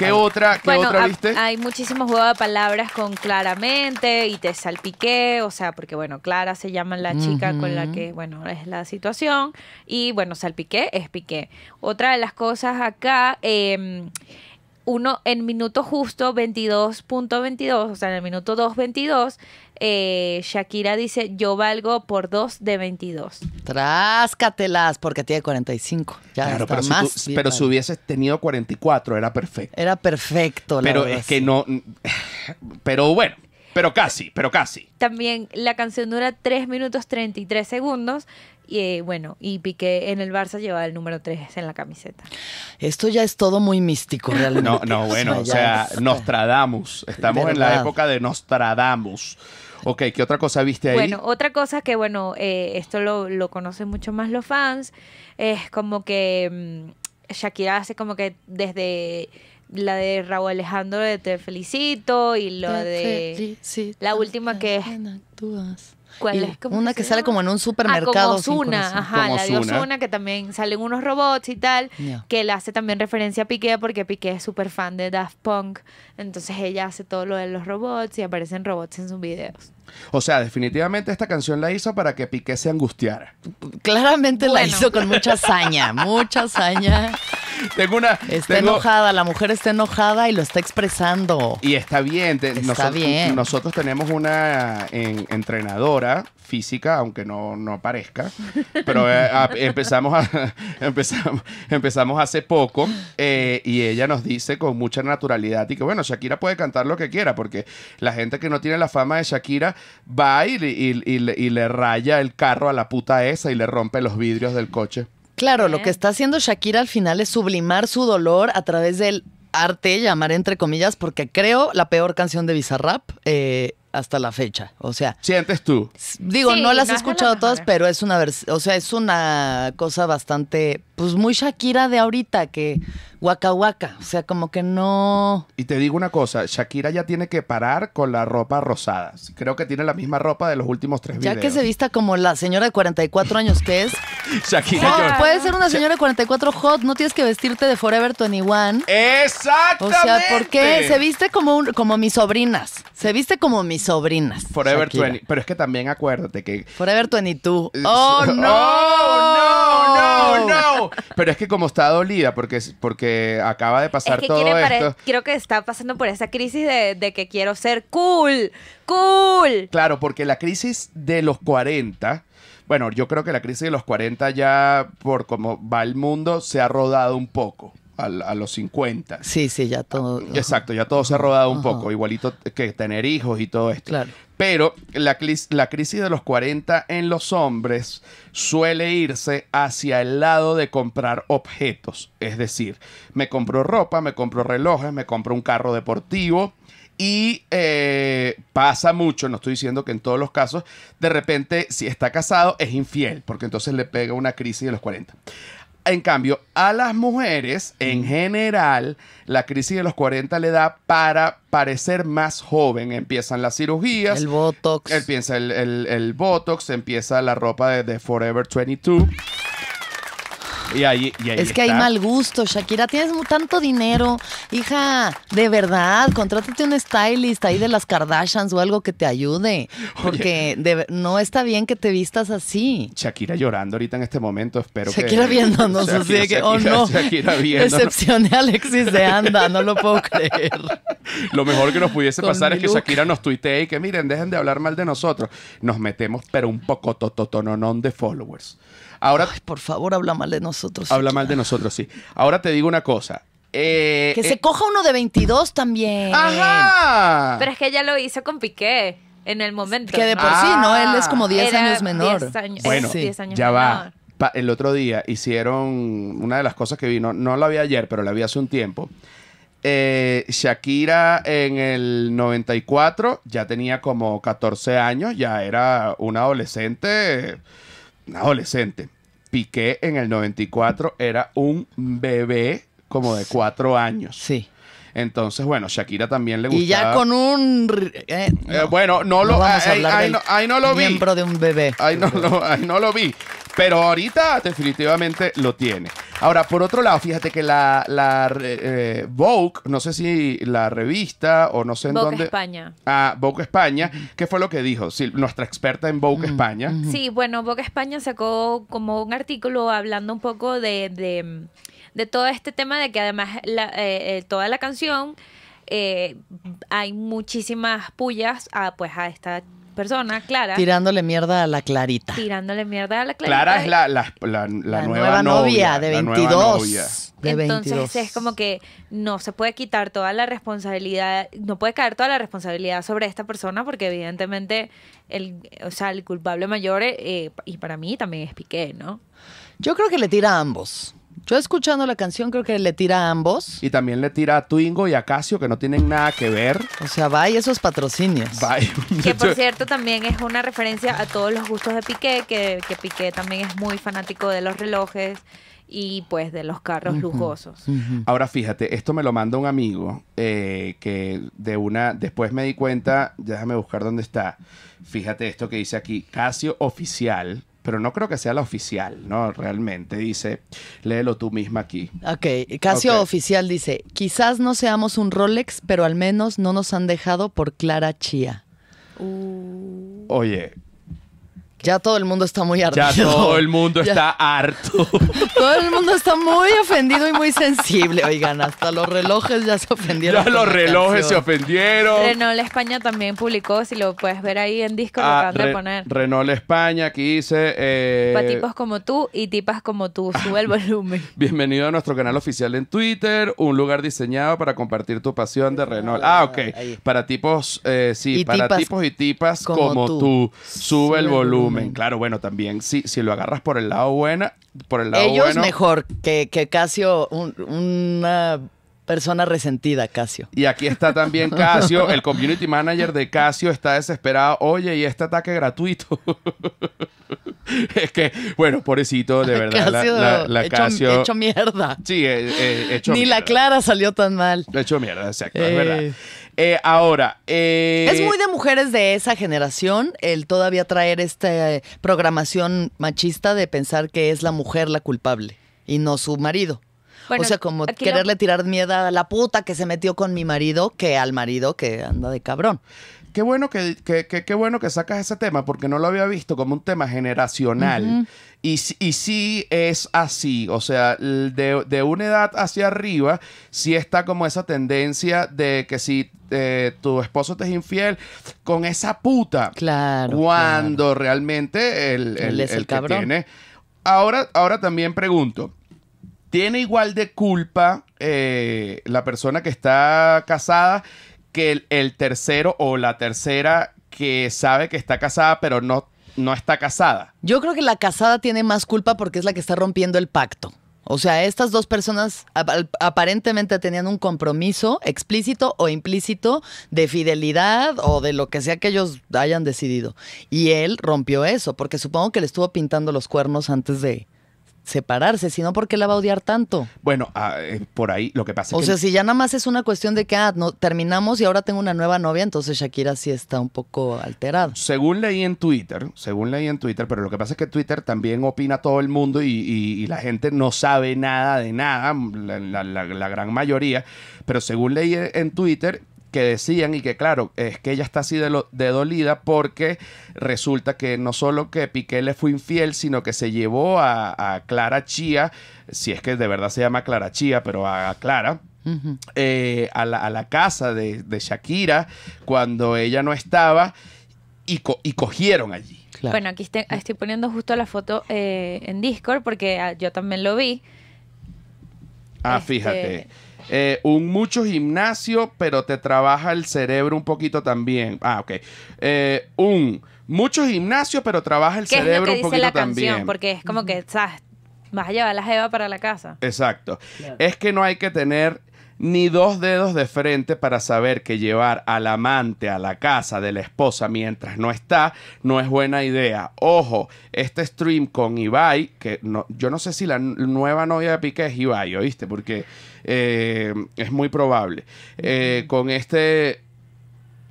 [SPEAKER 1] ah. otra, qué viste?
[SPEAKER 4] Hay muchísimos juegos palabras con claramente y te salpiqué, o sea, porque bueno, Clara se llama la chica con la que, bueno, es la situación. Y bueno, salpiqué es piqué. Otra de las cosas acá... Eh, uno en minuto justo 22.22, o sea, en el minuto 2.22, eh, Shakira dice, yo valgo por 2 de 22.
[SPEAKER 2] Tráscatelas, porque tiene 45. Ya claro, pero, más si, pero si
[SPEAKER 1] hubieses tenido 44, era perfecto.
[SPEAKER 2] Era perfecto, la Pero es
[SPEAKER 1] que no... Pero bueno, pero casi, pero casi.
[SPEAKER 4] También la canción dura 3 minutos 33 segundos. Y eh, bueno, y Piqué en el Barça lleva el número 3 en la camiseta.
[SPEAKER 1] Esto ya es todo muy místico realmente. No, no, bueno, o sea, Nostradamus. Estamos en la época de Nostradamus. Ok, ¿qué otra cosa viste ahí? Bueno,
[SPEAKER 4] otra cosa que, bueno, eh, esto lo, lo, conocen mucho más los fans, es como que mm, Shakira hace como que desde la de Raúl Alejandro de Te Felicito y lo de la última que es... ¿Cuál es? Una que sale
[SPEAKER 2] como en un ah, supermercado. Ah, como una ajá, la de
[SPEAKER 4] que también salen unos robots y tal, que le hace también referencia a Piqué porque Piqué es súper fan de Daft Punk, entonces ella hace todo lo de los robots y aparecen robots en sus videos.
[SPEAKER 1] O sea, definitivamente esta canción la hizo para que Piqué se angustiara. Claramente
[SPEAKER 4] la hizo con
[SPEAKER 2] mucha saña mucha saña tengo una. Está enojada, la mujer está enojada
[SPEAKER 1] y lo está expresando. Y está bien. está nosotros, bien. Nosotros tenemos una entrenadora física, aunque no, no pero eh, empezamos, empezamos, empezamos hace poco eh, y ella nos dice con mucha naturalidad y que bueno, Shakira puede cantar lo que quiera porque la gente que no tiene la fama de Shakira va y, y, y, le raya el carro a la puta esa y le rompe los vidrios del coche.
[SPEAKER 2] Claro, lo que está haciendo Shakira al final es sublimar su dolor a través del arte, llamar entre comillas, porque creo la peor canción de Bizarrap eh, hasta la fecha. O sea.
[SPEAKER 1] ¿Sientes tú? Digo, no las he escuchado
[SPEAKER 2] todas, pero es una o sea, es una cosa bastante, pues muy Shakira de ahorita, que guaca guaca. O sea, como que no.
[SPEAKER 1] Y te digo una cosa, Shakira ya tiene que parar con la ropa rosada. Creo que tiene la misma ropa de los últimos tres videos. Ya que se
[SPEAKER 2] vista como la señora de 44 años que es.
[SPEAKER 1] Shakira no, Puede
[SPEAKER 2] ser una señora de 44 hot, no tienes que vestirte de Forever 21. Exactamente. O sea, ¿por qué? se viste como un, como mis sobrinas, se viste como mis sobrinas.
[SPEAKER 1] Forever twenty Pero es que también acuérdate que. Forever 22. Eh, ¡Oh, no! ¡Oh, no! ¡No! ¡No! Pero es que como está dolida, porque, porque acaba de pasar todo esto.
[SPEAKER 4] Creo que está pasando por esa crisis de, de que quiero ser cool. ¡Cool!
[SPEAKER 1] Claro, porque la crisis de los 40 bueno, yo creo que la crisis de los 40 ya, por cómo va el mundo, se ha rodado un poco a, los 50. Sí, sí, ya todo. Ah, exacto, ya todo se ha rodado un poco, igualito que tener hijos y todo esto. Claro. Pero la, la crisis de los 40 en los hombres suele irse hacia el lado de comprar objetos. Es decir, me compro ropa, me compro relojes, me compro un carro deportivo. Y eh, pasa mucho, no estoy diciendo que en todos los casos, de repente, si está casado, es infiel, porque entonces le pega una crisis de los 40. En cambio, a las mujeres en mm. general, la crisis de los 40 le da para parecer más joven. Empiezan las cirugías. El Botox. Empieza el, Botox, empieza la ropa de, de Forever 22 es que hay mal
[SPEAKER 2] gusto, Shakira. Tienes tanto dinero. Hija, de verdad, contrátate un stylist ahí de las Kardashians o algo que te ayude. Porque no está bien que te vistas así. Shakira
[SPEAKER 1] llorando ahorita en este momento, espero Shakira que. Viéndonos, Shakira que, oh no. Shakira
[SPEAKER 2] Alexis de Anda, no lo puedo
[SPEAKER 1] creer. Lo mejor que nos pudiese pasar es que Shakira nos tuitee y que miren, dejen de hablar mal de nosotros. Nos metemos, pero un poco tototononón de followers. Ahora, por favor, habla mal de nosotros. Habla mal de nosotros, sí. Ahora te digo una cosa. Eh, que eh
[SPEAKER 4] se coja uno de 22 también. ¡Ajá! Pero es que ella lo hizo con Piqué en el momento. Que de por sí, ¿no? Él es como 10 años menor. 10 años, bueno, ya
[SPEAKER 1] va. el otro día hicieron una de las cosas que vino, no la vi ayer, pero la vi hace un tiempo. Eh, Shakira en el 94 ya tenía como 14 años, ya era un adolescente un adolescente. Piqué en el 94 era un bebé como de cuatro años. Sí. Entonces, bueno, Shakira también le gusta. Y ya con
[SPEAKER 2] un. Eh,
[SPEAKER 1] eh, bueno, no, lo. ahí, no, lo vi. miembro de un bebé. Ahí no, lo, vi. Pero ahorita definitivamente lo tiene. Ahora, por otro lado, fíjate que la, eh, Vogue, no sé si la revista o no sé en dónde... dónde. España. Ah, Vogue España. ¿Qué fue lo que dijo? Sí, nuestra experta en Vogue mm, España. Mm. Sí,
[SPEAKER 4] bueno, Vogue España sacó como un artículo hablando un poco de de todo este tema de que además eh, eh, toda la canción eh, hay muchísimas pullas a, pues, a esta persona, Clara. Tirándole
[SPEAKER 2] mierda a la Clarita.
[SPEAKER 4] Tirándole mierda a la Clarita. Clara es la,
[SPEAKER 2] la, nueva, novia, de 22. Entonces
[SPEAKER 4] es como que no se puede quitar toda la responsabilidad, no puede caer toda la responsabilidad sobre esta persona porque evidentemente el, sea, el culpable mayor, y para mí también es Piqué, ¿no?
[SPEAKER 2] Yo creo que le tira a ambos. Yo escuchando la canción creo que le tira a ambos. Y también le tira a Twingo y a
[SPEAKER 1] Casio, que no tienen nada que ver. O sea, vaya esos patrocinios. Bye. Que por
[SPEAKER 4] cierto también es una referencia a todos los gustos de Piqué, que, Piqué también es muy fanático de los relojes y pues de los carros lujosos.
[SPEAKER 1] Ahora fíjate, esto me lo manda un amigo eh, que de una, después me di cuenta, déjame buscar dónde está. Fíjate esto que dice aquí, Casio oficial pero no creo que sea la oficial, ¿no? Realmente dice, léelo tú misma aquí. Ok, casi
[SPEAKER 2] Oficial dice, quizás no seamos un Rolex, pero al menos no nos han dejado por Clara Chía.
[SPEAKER 1] Uh. Oye,
[SPEAKER 2] ya todo el mundo está muy harto. Ya
[SPEAKER 1] todo el mundo está harto.
[SPEAKER 2] todo el mundo está muy ofendido y muy sensible. Oigan, hasta los relojes ya se ofendieron. Ya los relojes se
[SPEAKER 1] ofendieron.
[SPEAKER 4] Renault España también publicó, si lo puedes ver ahí en disco, lo ah, acaban de poner.
[SPEAKER 1] Renault España, aquí dice. Eh, para tipos
[SPEAKER 4] como tú y tipas como tú. Sube el volumen.
[SPEAKER 1] Bienvenido a nuestro canal oficial en Twitter, un lugar diseñado para compartir tu pasión de Renault. Ah, ok. Para tipos, eh, para tipos y tipas como, tú. Sube el volumen claro, bueno, también si, si lo agarras por el lado bueno... por el lado Ellos mejor que, que casi un, una persona resentida, Casio. Y aquí está también Casio, el community manager de Casio está desesperado. Oye, y este ataque gratuito. es que, bueno, pobrecito, de verdad. Casio, la, hecho, hecho, mierda. Sí, eh, eh hecho Ni la Clara salió tan mal. Hecho mierda, exacto, es verdad. Eh. Eh, ahora. Es muy de
[SPEAKER 2] mujeres de esa generación el todavía traer esta programación machista de pensar que es la mujer la culpable y no su marido
[SPEAKER 4] o sea, como quererle
[SPEAKER 2] tirar miedo a la puta que se metió con
[SPEAKER 1] mi marido que al marido que anda de cabrón. Qué bueno que, qué bueno que sacas ese tema porque no lo había visto como un tema generacional. Y, y sí es así, o sea, de, una edad hacia arriba, sí está como esa tendencia de que si eh, tu esposo te es infiel, con esa puta. Claro. Cuando realmente Él es el, cabrón Ahora, ahora también pregunto. ¿Tiene igual de culpa eh, la persona que está casada que el, tercero o la tercera que sabe que está casada pero no, no está casada?
[SPEAKER 2] Yo creo que la casada tiene más culpa porque es la que está rompiendo el pacto. O sea, estas dos personas aparentemente tenían un compromiso explícito o implícito de fidelidad o de lo que sea que ellos hayan decidido. Y él rompió eso, porque supongo que le estuvo pintando los cuernos antes de, separarse, sino porque la va a odiar tanto.
[SPEAKER 1] Bueno, ah, eh, por ahí lo que pasa es o sea, si
[SPEAKER 2] ya nada más es una cuestión de que ah, no, terminamos y ahora tengo una nueva novia, entonces Shakira sí está un poco alterada.
[SPEAKER 1] Según leí en Twitter, según leí en Twitter, pero lo que pasa es que Twitter también opina todo el mundo y, la gente no sabe nada de nada, la gran mayoría, pero según leí en Twitter, que decían y que claro, es que ella está así de, de, dolida porque resulta que no solo que Piqué le fue infiel, sino que se llevó a, Clara Chía, si es que de verdad se llama Clara Chía, pero a, Clara. Eh, a, la, casa de, Shakira cuando ella no estaba y, cogieron allí. Bueno,
[SPEAKER 4] aquí estoy, poniendo justo la foto eh, en Discord porque ah, yo también lo vi.
[SPEAKER 1] Ah, fíjate. Este, eh, un mucho gimnasio, pero te trabaja el cerebro un poquito también. Ah, ok. Eh, un mucho gimnasio, pero trabaja el cerebro un poquito la también. porque
[SPEAKER 4] es como que, ¿sabes? Vas a llevar la jeva para la casa.
[SPEAKER 1] Exacto. Es que no hay que tener ni dos dedos de frente para saber que llevar al amante a la casa de la esposa mientras no está no es buena idea. Ojo, este stream con Ibai, que yo no sé si la nueva novia de Piqué es Ibai, ¿oíste? Porque eh, es muy probable. Eh, con este...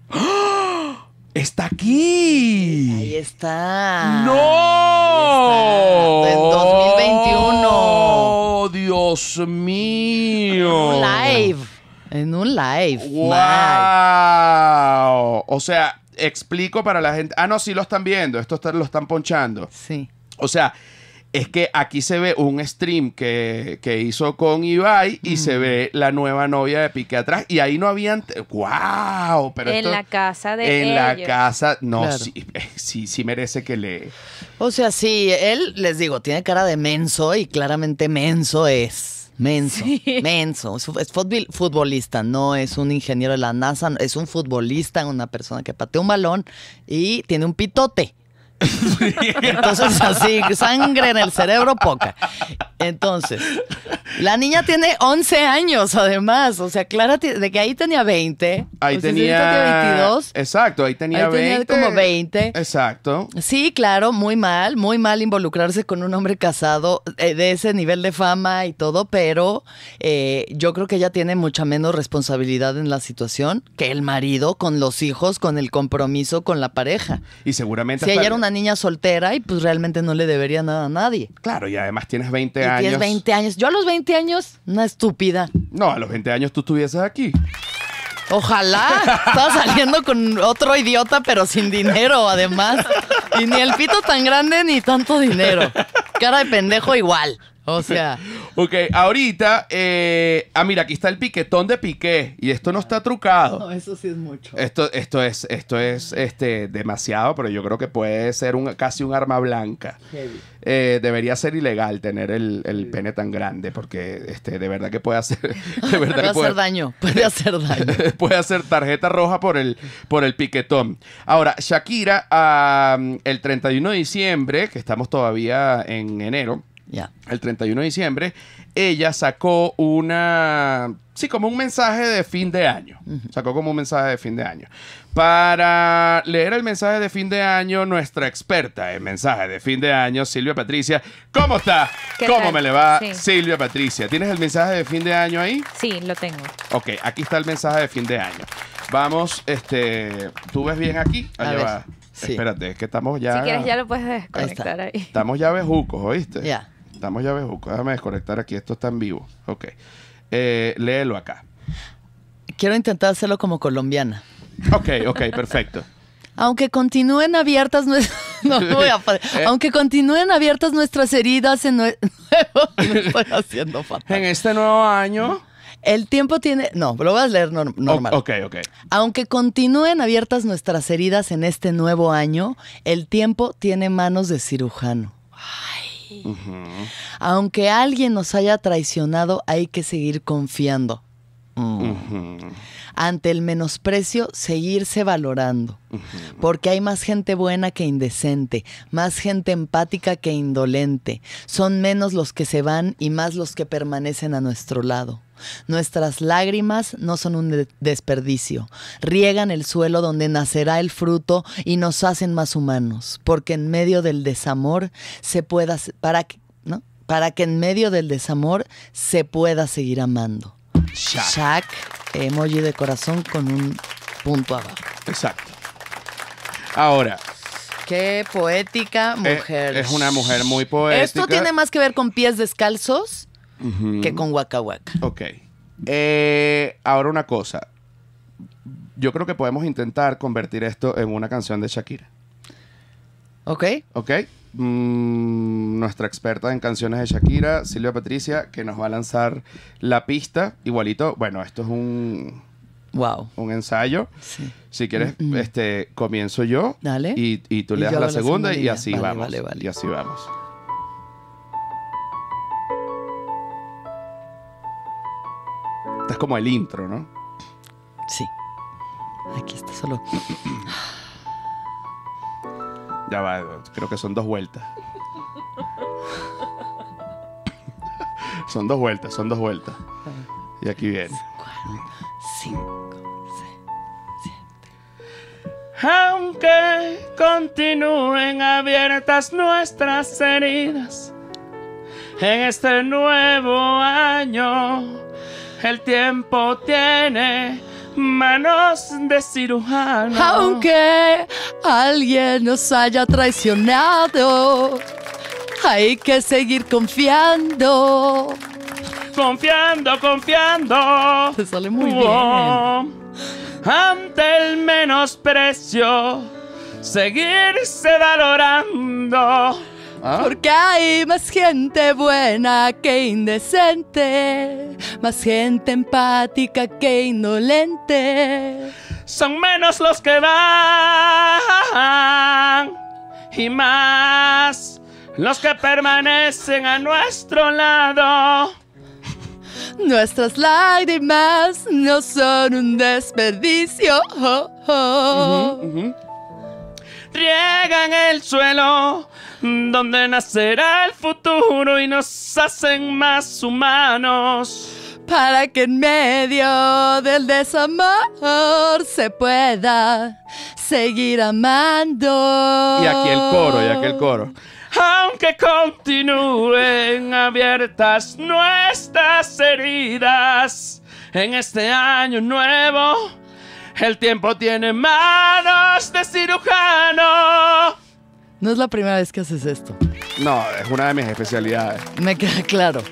[SPEAKER 1] ¡Ah! ¡Está aquí! Ahí está. ¡No! En 2021. Dios mío. En un live. En un live. Wow. O sea, explico para la gente. Ah, no, sí lo están viendo. Esto lo están ponchando. Sí. O sea, es que aquí se ve un stream que, que hizo con Ibai y se ve la nueva novia de Piqué atrás. Y ahí no habían. ¡Wow! Pero en la
[SPEAKER 4] casa de. En la
[SPEAKER 1] casa. No, eh, sí, sí, merece que le.
[SPEAKER 2] O sea, sí, él, les digo, tiene cara de menso y claramente menso es. Menso, menso. Es futbolista, no es un ingeniero de la NASA, es un futbolista, una persona que patea un balón y tiene un pitote. Entonces, así, sangre en el cerebro poca.
[SPEAKER 1] Entonces,
[SPEAKER 2] la niña tiene 11 años, además. O sea, Clara, de que ahí tenía 20. Ahí tenía... 22.
[SPEAKER 1] Exacto, ahí tenía ahí Tenía como 20. Exacto.
[SPEAKER 2] Sí, claro, muy mal, muy mal involucrarse con un hombre casado eh, de ese nivel de fama y todo, pero eh, yo creo que ella tiene mucha menos responsabilidad en la situación que el marido, con los hijos, con el compromiso con la pareja. Y seguramente. ella era una niña soltera y pues realmente no le debería nada a nadie. Claro, y
[SPEAKER 1] además tienes 20 y años. Tienes 20
[SPEAKER 2] años. Yo a los 20 años, una estúpida.
[SPEAKER 1] No, a los 20 años tú estuvieses aquí. Ojalá. Estaba saliendo con otro idiota, pero sin dinero, además.
[SPEAKER 2] Y ni el pito tan grande ni tanto
[SPEAKER 1] dinero. Cara de pendejo igual. O sea. ok, ahorita. Eh, ah, mira, aquí está el piquetón de Piqué. Y esto no está trucado. No,
[SPEAKER 2] eso sí es mucho.
[SPEAKER 1] Esto, esto es, esto es este, demasiado, pero yo creo que puede ser un, casi un arma blanca. Eh, debería ser ilegal tener el, pene tan grande, porque este, de verdad que puede hacer. puede, hacer daño. Puede hacer daño. puede hacer tarjeta roja por el, por el piquetón. Ahora, Shakira, el 31 de diciembre, que estamos todavía en enero el 31 de diciembre, ella sacó una. Sí, como un mensaje de fin de año. Sacó como un mensaje de fin de año. Para leer el mensaje de fin de año, nuestra experta en mensaje de fin de año, Silvia Patricia. ¿Cómo está? ¿Cómo me le va, Silvia Patricia? ¿Tienes el mensaje de fin de año ahí? Sí, lo tengo. Ok, aquí está el mensaje de fin de año. Vamos, este. ¿Tú ves bien aquí? Allá va. Sí. Espérate, es que estamos ya. Si quieres, ya lo
[SPEAKER 4] puedes desconectar ahí.
[SPEAKER 1] Estamos ya bejucos, ¿oíste? Ya. Estamos ya Déjame desconectar aquí. Esto está en vivo. Ok. Eh, léelo acá. Quiero intentar hacerlo como colombiana. Ok, ok, perfecto.
[SPEAKER 2] Aunque continúen abiertas nuestras... No, voy a eh. Aunque continúen abiertas nuestras heridas en... estoy haciendo En este nuevo año... El tiempo tiene... No, lo vas a leer normal. ok, ok. Aunque continúen abiertas nuestras heridas en este nuevo año, el tiempo tiene manos de cirujano. Ay. Aunque alguien nos haya traicionado, hay que seguir confiando. Mm. Ante el menosprecio, seguirse valorando. Porque hay más gente buena que indecente, más gente empática que indolente. Son menos los que se van y más los que permanecen a nuestro lado. Nuestras lágrimas no son un desperdicio. Riegan el suelo donde nacerá el fruto y nos hacen más humanos, porque en medio del desamor se pueda para que, ¿no? Para que en medio del desamor se pueda seguir amando. Shaq. emoji de corazón con un punto abajo. Exacto. Ahora, Qué poética eh, mujer. es, una mujer muy poética. Esto tiene más que ver con pies descalzos
[SPEAKER 1] que con Waka Waka. Ok. Eh, ahora una cosa. Yo creo que podemos intentar convertir esto en una canción de Shakira. Ok. Ok. Mm, nuestra experta en canciones de Shakira, Silvia Patricia, que nos va a lanzar la pista. Igualito, bueno, esto es un. Wow. Un ensayo. Si quieres, mm, mm. este, comienzo yo. Dale. Y, tú le das la segunda, y, así vamos. Vale, vale. Y así vamos. es como el intro, ¿no? Sí. Aquí está solo. Ya va, creo que son dos vueltas. son dos vueltas, son dos vueltas. Y aquí viene. Cuatro, cinco, seis,
[SPEAKER 3] siete. Aunque continúen abiertas nuestras heridas en este nuevo año el tiempo tiene manos de cirujano.
[SPEAKER 2] Aunque alguien nos haya traicionado, hay que seguir confiando.
[SPEAKER 3] Confiando, confiando. Te sale muy bien. Ante el menosprecio, seguirse valorando. ¿Ah? Porque
[SPEAKER 2] hay más gente buena que indecente, más gente empática que indolente. Son menos los que van
[SPEAKER 3] y más los que permanecen a nuestro
[SPEAKER 2] lado. Nuestras lágrimas no son un desperdicio riegan
[SPEAKER 3] el suelo donde nacerá el futuro y nos hacen
[SPEAKER 2] más humanos. Para que en medio del desamor se pueda seguir amando.
[SPEAKER 3] Y aquí el coro, y aquí el coro. Aunque continúen abiertas nuestras heridas en este año nuevo el tiempo tiene manos de cirujano.
[SPEAKER 2] No es la primera vez que haces esto.
[SPEAKER 1] No, es una de mis especialidades. Me queda claro.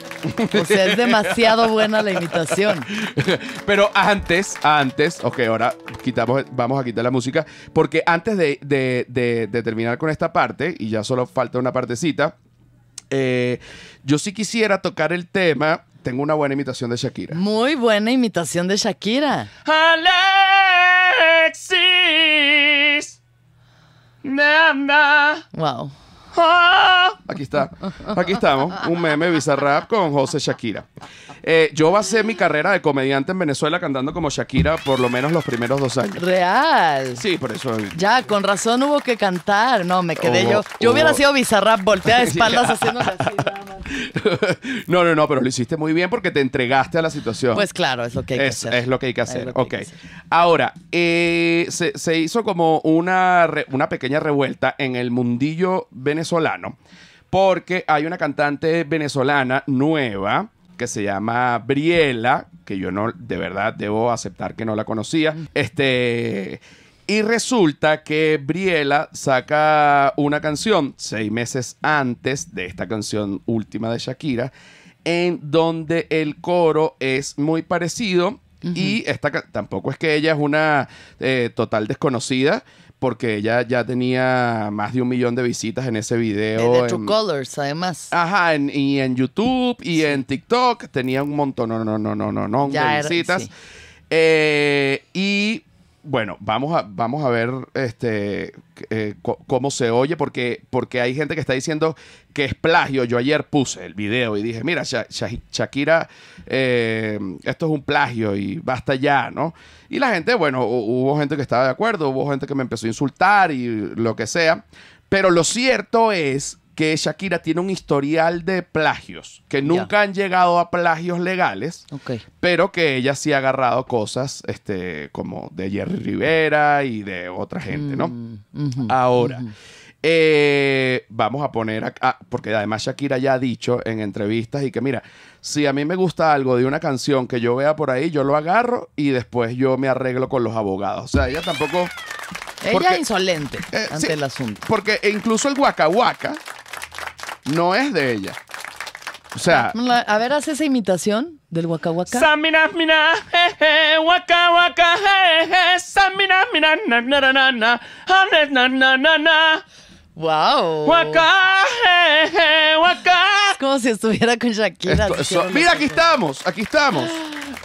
[SPEAKER 2] O sea, es demasiado buena la imitación.
[SPEAKER 1] Pero antes, antes, ok, ahora quitamos, vamos a quitar la música, porque antes de, terminar con esta parte, y ya solo falta una partecita, eh, yo sí quisiera tocar el tema. Tengo una buena imitación de Shakira. Muy buena imitación de Shakira.
[SPEAKER 3] ¡Ale! sexys. Nada. Wow. Ah.
[SPEAKER 1] Aquí está. Aquí estamos. Un meme bizarrap con José Shakira. Eh, yo basé mi carrera de comediante en Venezuela cantando como Shakira por lo menos los primeros dos años. Real. Sí, por eso.
[SPEAKER 2] Ya, con razón hubo que cantar. No, me quedé oh, yo. Yo hubiera oh. sido
[SPEAKER 1] bizarrap, voltea de espaldas haciendo así no, no, no, pero lo hiciste muy bien porque te entregaste a la situación. Pues claro, es lo que hay que es, hacer. Es lo que hay que hacer. ok. Ahora, eh, se, hizo como una, una pequeña revuelta en el mundillo venezolano porque hay una cantante venezolana nueva que se llama Briela, que yo no, de verdad, debo aceptar que no la conocía. Este y resulta que Briela saca una canción seis meses antes de esta canción última de Shakira, en donde el coro es muy parecido. Y esta tampoco es que ella es una eh, total desconocida, porque ella ya tenía más de un millón de visitas en ese video. De, Colors, además. Ajá, y en YouTube y en TikTok tenía un montón, no, no, no, no, no, no, ya de visitas. Eh, y bueno, vamos a, vamos a ver este, eh, cómo se oye, porque, porque hay gente que está diciendo que es plagio. Yo ayer puse el video y dije, mira, Shakira, eh, esto es un plagio y basta ya, ¿no? Y la gente, bueno, hubo gente que estaba de acuerdo, hubo gente que me empezó a insultar y lo que sea. Pero lo cierto es que Shakira tiene un historial de plagios, que nunca han llegado a plagios legales, pero que ella sí ha agarrado cosas este, como de Jerry Rivera y de otra gente, ¿no? Mm, Ahora, eh, vamos a poner, acá, ah, porque además Shakira ya ha dicho en entrevistas y que mira, si a mí me gusta algo de una canción que yo vea por ahí, yo lo agarro y después yo me arreglo con los abogados. O sea, ella tampoco... Ella es insolente eh, ante el asunto. Porque incluso el Waka Waka, no es de ella. O sea.
[SPEAKER 2] Ah, a ver, haz esa imitación del Waka Wow. Ah, como si estuviera con Shakira. mira,
[SPEAKER 1] aquí estamos, aquí estamos.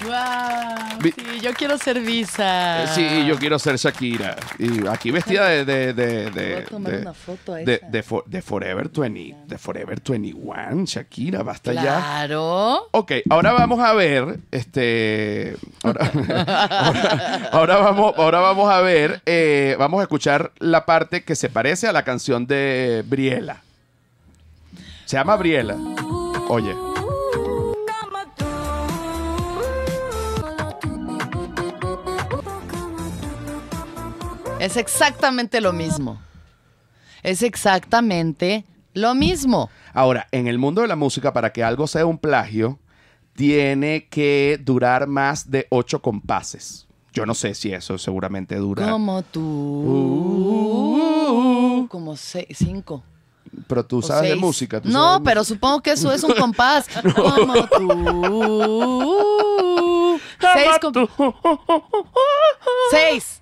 [SPEAKER 2] Wow, sí, yo quiero ser Visa. Eh, sí, yo
[SPEAKER 1] quiero ser Shakira. Y aquí vestida de de de de, de, de, de Forever 20, de 21, Shakira, basta ya. Claro. Ok, ahora vamos a ver este ahora, vamos ahora vamos a ver eh, vamos a escuchar la parte que se parece a la canción de Briela. Se llama Briela. Oye.
[SPEAKER 2] Es exactamente lo mismo. Es exactamente lo mismo.
[SPEAKER 1] Ahora, en el mundo de la música, para que algo sea un plagio, tiene que durar más de ocho compases. Yo no sé si eso seguramente dura. Como tú.
[SPEAKER 2] Uh. como cinco.
[SPEAKER 1] Pero tú sabes de música. no,
[SPEAKER 2] pero supongo que eso es un compás.
[SPEAKER 1] Como tú. Seis Seis.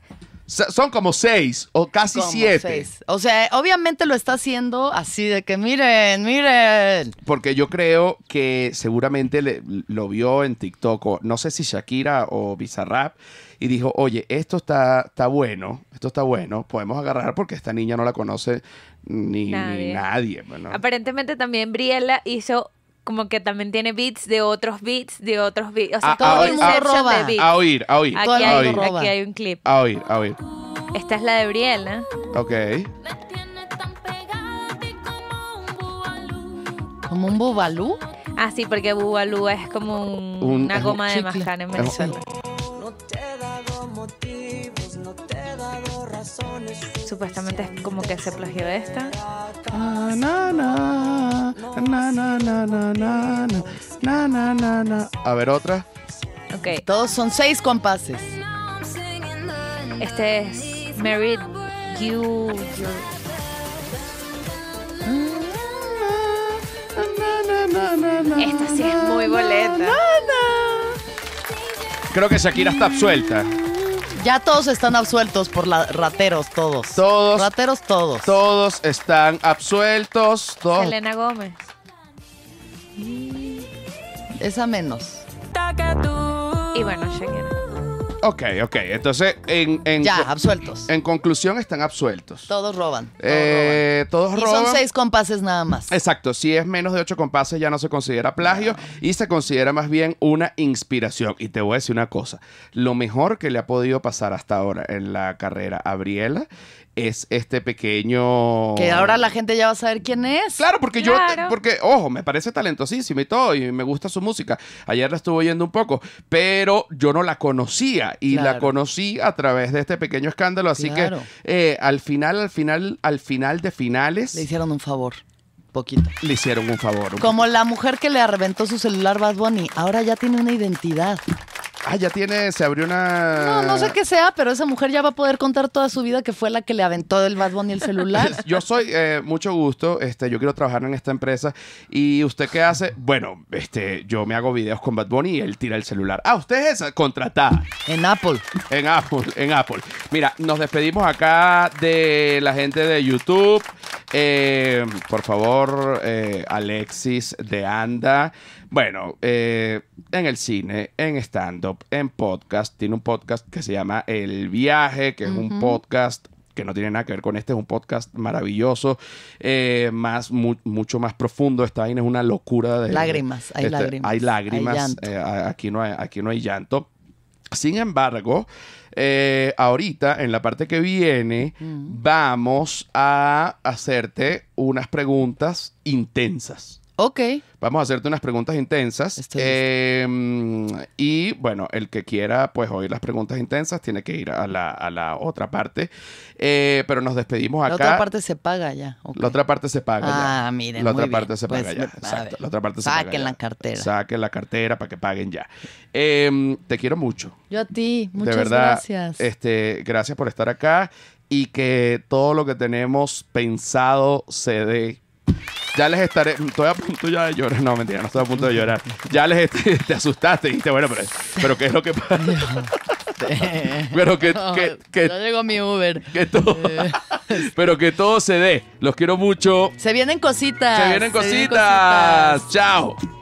[SPEAKER 1] Son como seis o casi siete. O sea, obviamente
[SPEAKER 2] lo está haciendo así de que miren, miren.
[SPEAKER 1] Porque yo creo que seguramente lo vio en TikTok, o, no sé si Shakira o Bizarrap, y dijo, oye, esto está, está bueno, esto está bueno, podemos agarrar porque esta niña no la conoce ni nadie. Pues,
[SPEAKER 4] Aparentemente también Briella hizo como que también tiene beats de otros beats de otros beats. O sea, a, todo a, el mundo roba. De beats. A
[SPEAKER 1] oír, a oír. Aquí, hay, oír. aquí hay un clip. A oír, a oír.
[SPEAKER 4] Esta es la de Briella.
[SPEAKER 1] ¿eh?
[SPEAKER 4] Ok. ¿Como un bubalú? Ah, sí, porque bubalú es como una goma de mascar en Venezuela.
[SPEAKER 2] No te he dado
[SPEAKER 4] motivos, no te he dado razones supuestamente es como que hace plagió de esta.
[SPEAKER 1] A ver, otra.
[SPEAKER 2] Ok. Todos son seis compases.
[SPEAKER 4] Este es Married You. Esta sí es muy boleta.
[SPEAKER 1] Creo que Shakira está absuelta.
[SPEAKER 2] Ya todos están absueltos por la, rateros, todos. Todos. Rateros, todos. Todos
[SPEAKER 1] están absueltos. Elena Gómez. Esa menos.
[SPEAKER 4] Y bueno, Shakira.
[SPEAKER 1] Ok, ok. Entonces, en, ya, absueltos. En conclusión, están absueltos.
[SPEAKER 4] Todos roban.
[SPEAKER 1] Eh, todos roban. y son
[SPEAKER 2] seis compases nada más.
[SPEAKER 1] Exacto. Si es menos de ocho compases, ya no se considera plagio y se considera más bien una inspiración. Y te voy a decir una cosa. Lo mejor que le ha podido pasar hasta ahora en la carrera a Briela es este pequeño. Que ahora
[SPEAKER 2] la gente ya va a saber quién es. Claro, porque yo.
[SPEAKER 1] Porque, ojo, me parece talentosísimo y todo, y me gusta su música. Ayer la estuve oyendo un poco, pero yo no la conocía y la conocí a través de este pequeño escándalo. Así que eh, al final, al final, al final de finales. Le hicieron un favor. Poquito. Le hicieron un favor.
[SPEAKER 2] Como la mujer que le arreventó su celular Bad Bunny. Ahora ya tiene una identidad. Ah, ya tiene, se abrió una. No, no sé qué sea, pero esa mujer ya va a poder contar toda su vida que fue la que le aventó del Bad Bunny el celular.
[SPEAKER 1] yo soy, eh, mucho gusto, este, yo quiero trabajar en esta empresa. ¿Y usted qué hace? Bueno, este, yo me hago videos con Bad Bunny y él tira el celular. Ah, usted es contratada. En Apple. En Apple, en Apple. Mira, nos despedimos acá de la gente de YouTube. Eh, por favor, eh, Alexis de Anda. Bueno, eh, en el cine, en stand-up, en podcast. Tiene un podcast que se llama El Viaje, que es un podcast que no tiene nada que ver con este, es un podcast maravilloso, más mucho más profundo. está bien, es una locura de... Lágrimas, hay este, lágrimas. Hay lágrimas, aquí, no aquí no hay llanto. Sin embargo, eh, ahorita, en la parte que viene, mm. vamos a hacerte unas preguntas intensas. Vamos a hacerte unas preguntas intensas. Em, y bueno, el que quiera pues oír las preguntas intensas tiene que ir a la, otra parte. Eh, pero nos despedimos acá. La otra parte se paga ya. La otra parte se paga ah, miren. La otra parte se paga ya. La otra parte se Saquen la cartera. Saquen la cartera para que paguen ya. Em, te quiero mucho.
[SPEAKER 2] Yo a ti. Muchas de verdad, gracias.
[SPEAKER 1] Este, gracias por estar acá y que todo lo que tenemos pensado se dé ya les estaré. Estoy a punto ya de llorar. No, mentira, no estoy a punto de llorar. Ya les te asustaste y dijiste, bueno, pero, pero ¿qué es lo que pasa? pero que, no, que, que
[SPEAKER 2] llegó mi Uber. Que
[SPEAKER 1] todo, pero que todo se dé. Los quiero mucho.
[SPEAKER 2] Se vienen cositas. Se vienen cositas.
[SPEAKER 1] Chao.